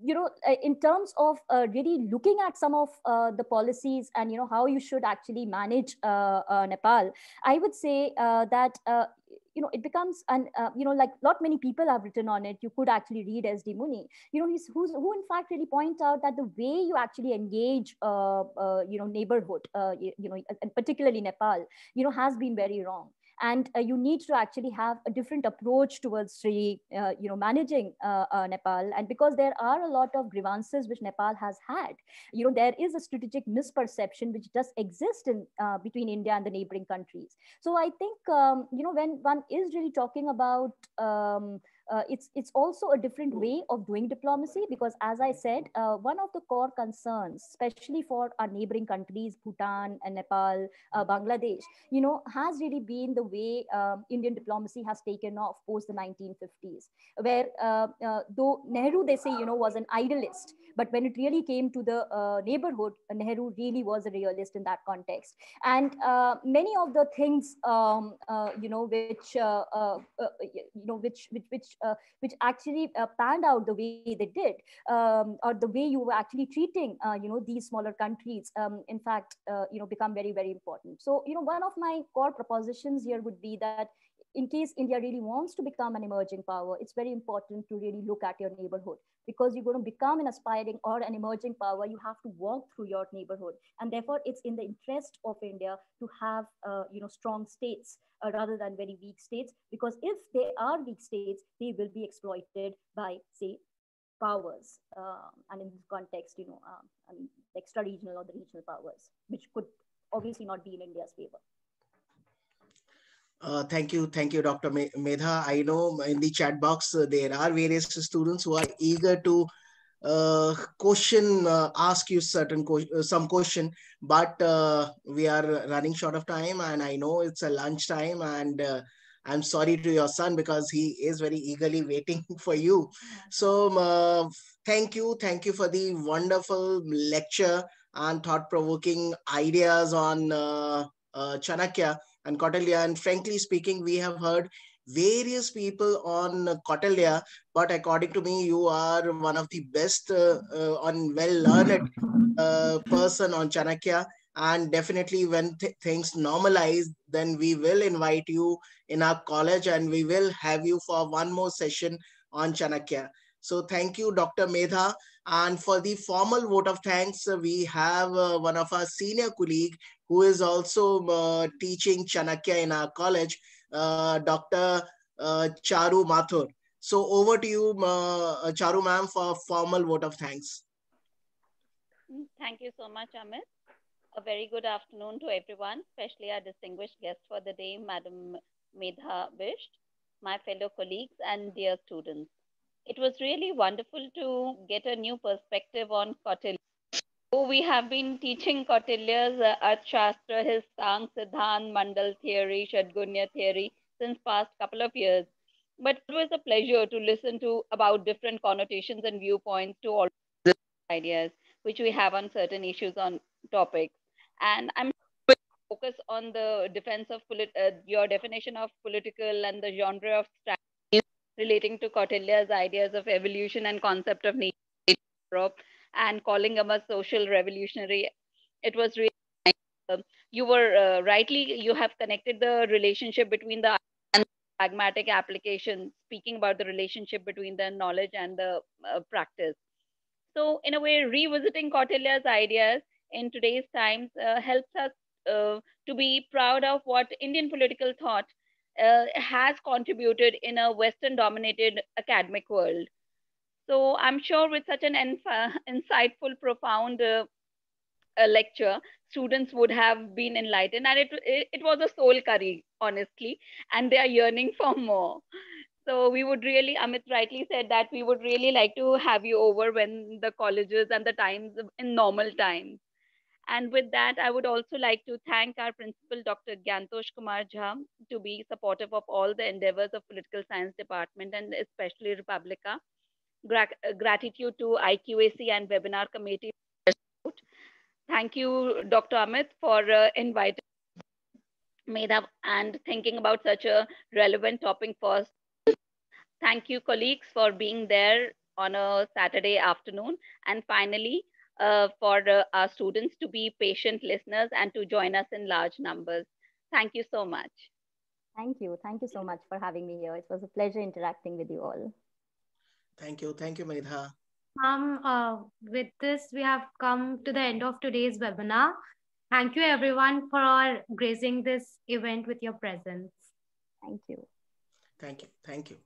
you know uh, in terms of uh, really looking at some of uh, the policies and you know how you should actually manage uh, nepal i would say that you know, it becomes an, uh, you know, like not many people have written on it. You could actually read S.D. Muni. you know, he's who's, who in fact really points out that the way you actually engage, uh, uh you know, neighborhood, uh, you, you know, and particularly Nepal, you know, has been very wrong and uh, you need to actually have a different approach towards Sri, uh, you know, managing uh, uh, Nepal. And because there are a lot of grievances which Nepal has had, you know, there is a strategic misperception which does exist in uh, between India and the neighboring countries. So I think, um, you know, when one is really talking about um, uh, it's it's also a different way of doing diplomacy because as i said uh, one of the core concerns especially for our neighboring countries bhutan and nepal uh, bangladesh you know has really been the way um, indian diplomacy has taken off post the 1950s where uh, uh, though nehru they say you know was an idealist but when it really came to the neighborhood nehru really was a realist in that context and many of the things um, you know which you know which which which uh, which actually uh, panned out the way they did, um, or the way you were actually treating, uh, you know, these smaller countries, um, in fact, you know, become very, very important. So, you know, one of my core propositions here would be that in case India really wants to become an emerging power, it's very important to really look at your neighborhood, because you're going to become an aspiring or an emerging power, you have to walk through your neighborhood. And therefore, it's in the interest of India to have uh, you know, strong states uh, rather than very weak states, because if they are weak states, they will be exploited by, say, powers. Uh, and in this context, you know, uh, I mean, extra regional or the regional powers, which could obviously not be in India's favor. Uh, thank you, thank you, Dr. Mehta. Medha. I know in the chat box uh, there are various students who are eager to uh, question, uh, ask you certain co uh, some question, but uh, we are running short of time, and I know it's a lunch time, and I'm sorry to your son because he is very eagerly waiting for you. So um, thank you, thank you for the wonderful lecture and thought-provoking ideas on Chanakya and Kautilya. And frankly speaking, we have heard various people on Kautilya, but according to me, you are one of the best uh, uh, on well-learned uh, person on Chanakya. And definitely when th things normalize, then we will invite you in our college and we will have you for one more session on Chanakya. So thank you, Dr. Medha. And for the formal vote of thanks, uh, we have uh, one of our senior colleague, who is also uh, teaching Chanakya in our college, uh, Dr. Uh, Charu Mathur. So over to you, Charu ma'am, for a formal vote of thanks. Mm, thank you so much, Amit. A very good afternoon to everyone, especially our distinguished guest for the day, Madam Medha Bisht, my fellow colleagues and dear students. It was really wonderful to get a new perspective on fertility Oh, we have been teaching Kautilya's uh, Arthashastra, his Sang, Siddhan, Mandal theory, Shadgunya theory since past couple of years. But it was a pleasure to listen to about different connotations and viewpoints to all the ideas which we have on certain issues on topics. And I'm focus on the defense of polit- uh, your definition of political and the genre of strategy relating to Kautilya's ideas of evolution and concept of nature in Europe and calling him a social revolutionary. It was really nice. Um, you were uh, rightly, you have connected the relationship between the pragmatic application, speaking about the relationship between the knowledge and the uh, practice. So in a way, revisiting Cotillia's ideas in today's times uh, helps us uh, to be proud of what Indian political thought uh, has contributed in a Western-dominated academic world. So I'm sure with such an insightful, profound uh, lecture, students would have been enlightened. And it, it, it was a soul curry, honestly, and they are yearning for more. So we would really, Amit rightly said that we would really like to have you over when the colleges and the times in normal times. And with that, I would also like to thank our principal, Dr. Gyantosh Kumar Jha, to be supportive of all the endeavors of political science department and especially Republica. Gra gratitude to IQAC and webinar committee. Thank you, Dr. Amit, for uh, inviting Medha and thinking about such a relevant topic for us. Thank you, colleagues, for being there on a Saturday afternoon. And finally, uh, for uh, our students to be patient listeners and to join us in large numbers. Thank you so much. Thank you. Thank you so much for having me here. It was a pleasure interacting with you all. Thank you. Thank you, Medha. Um, uh, with this, we have come to the end of today's webinar. Thank you, everyone, for gracing this event with your presence. Thank you. Thank you. Thank you.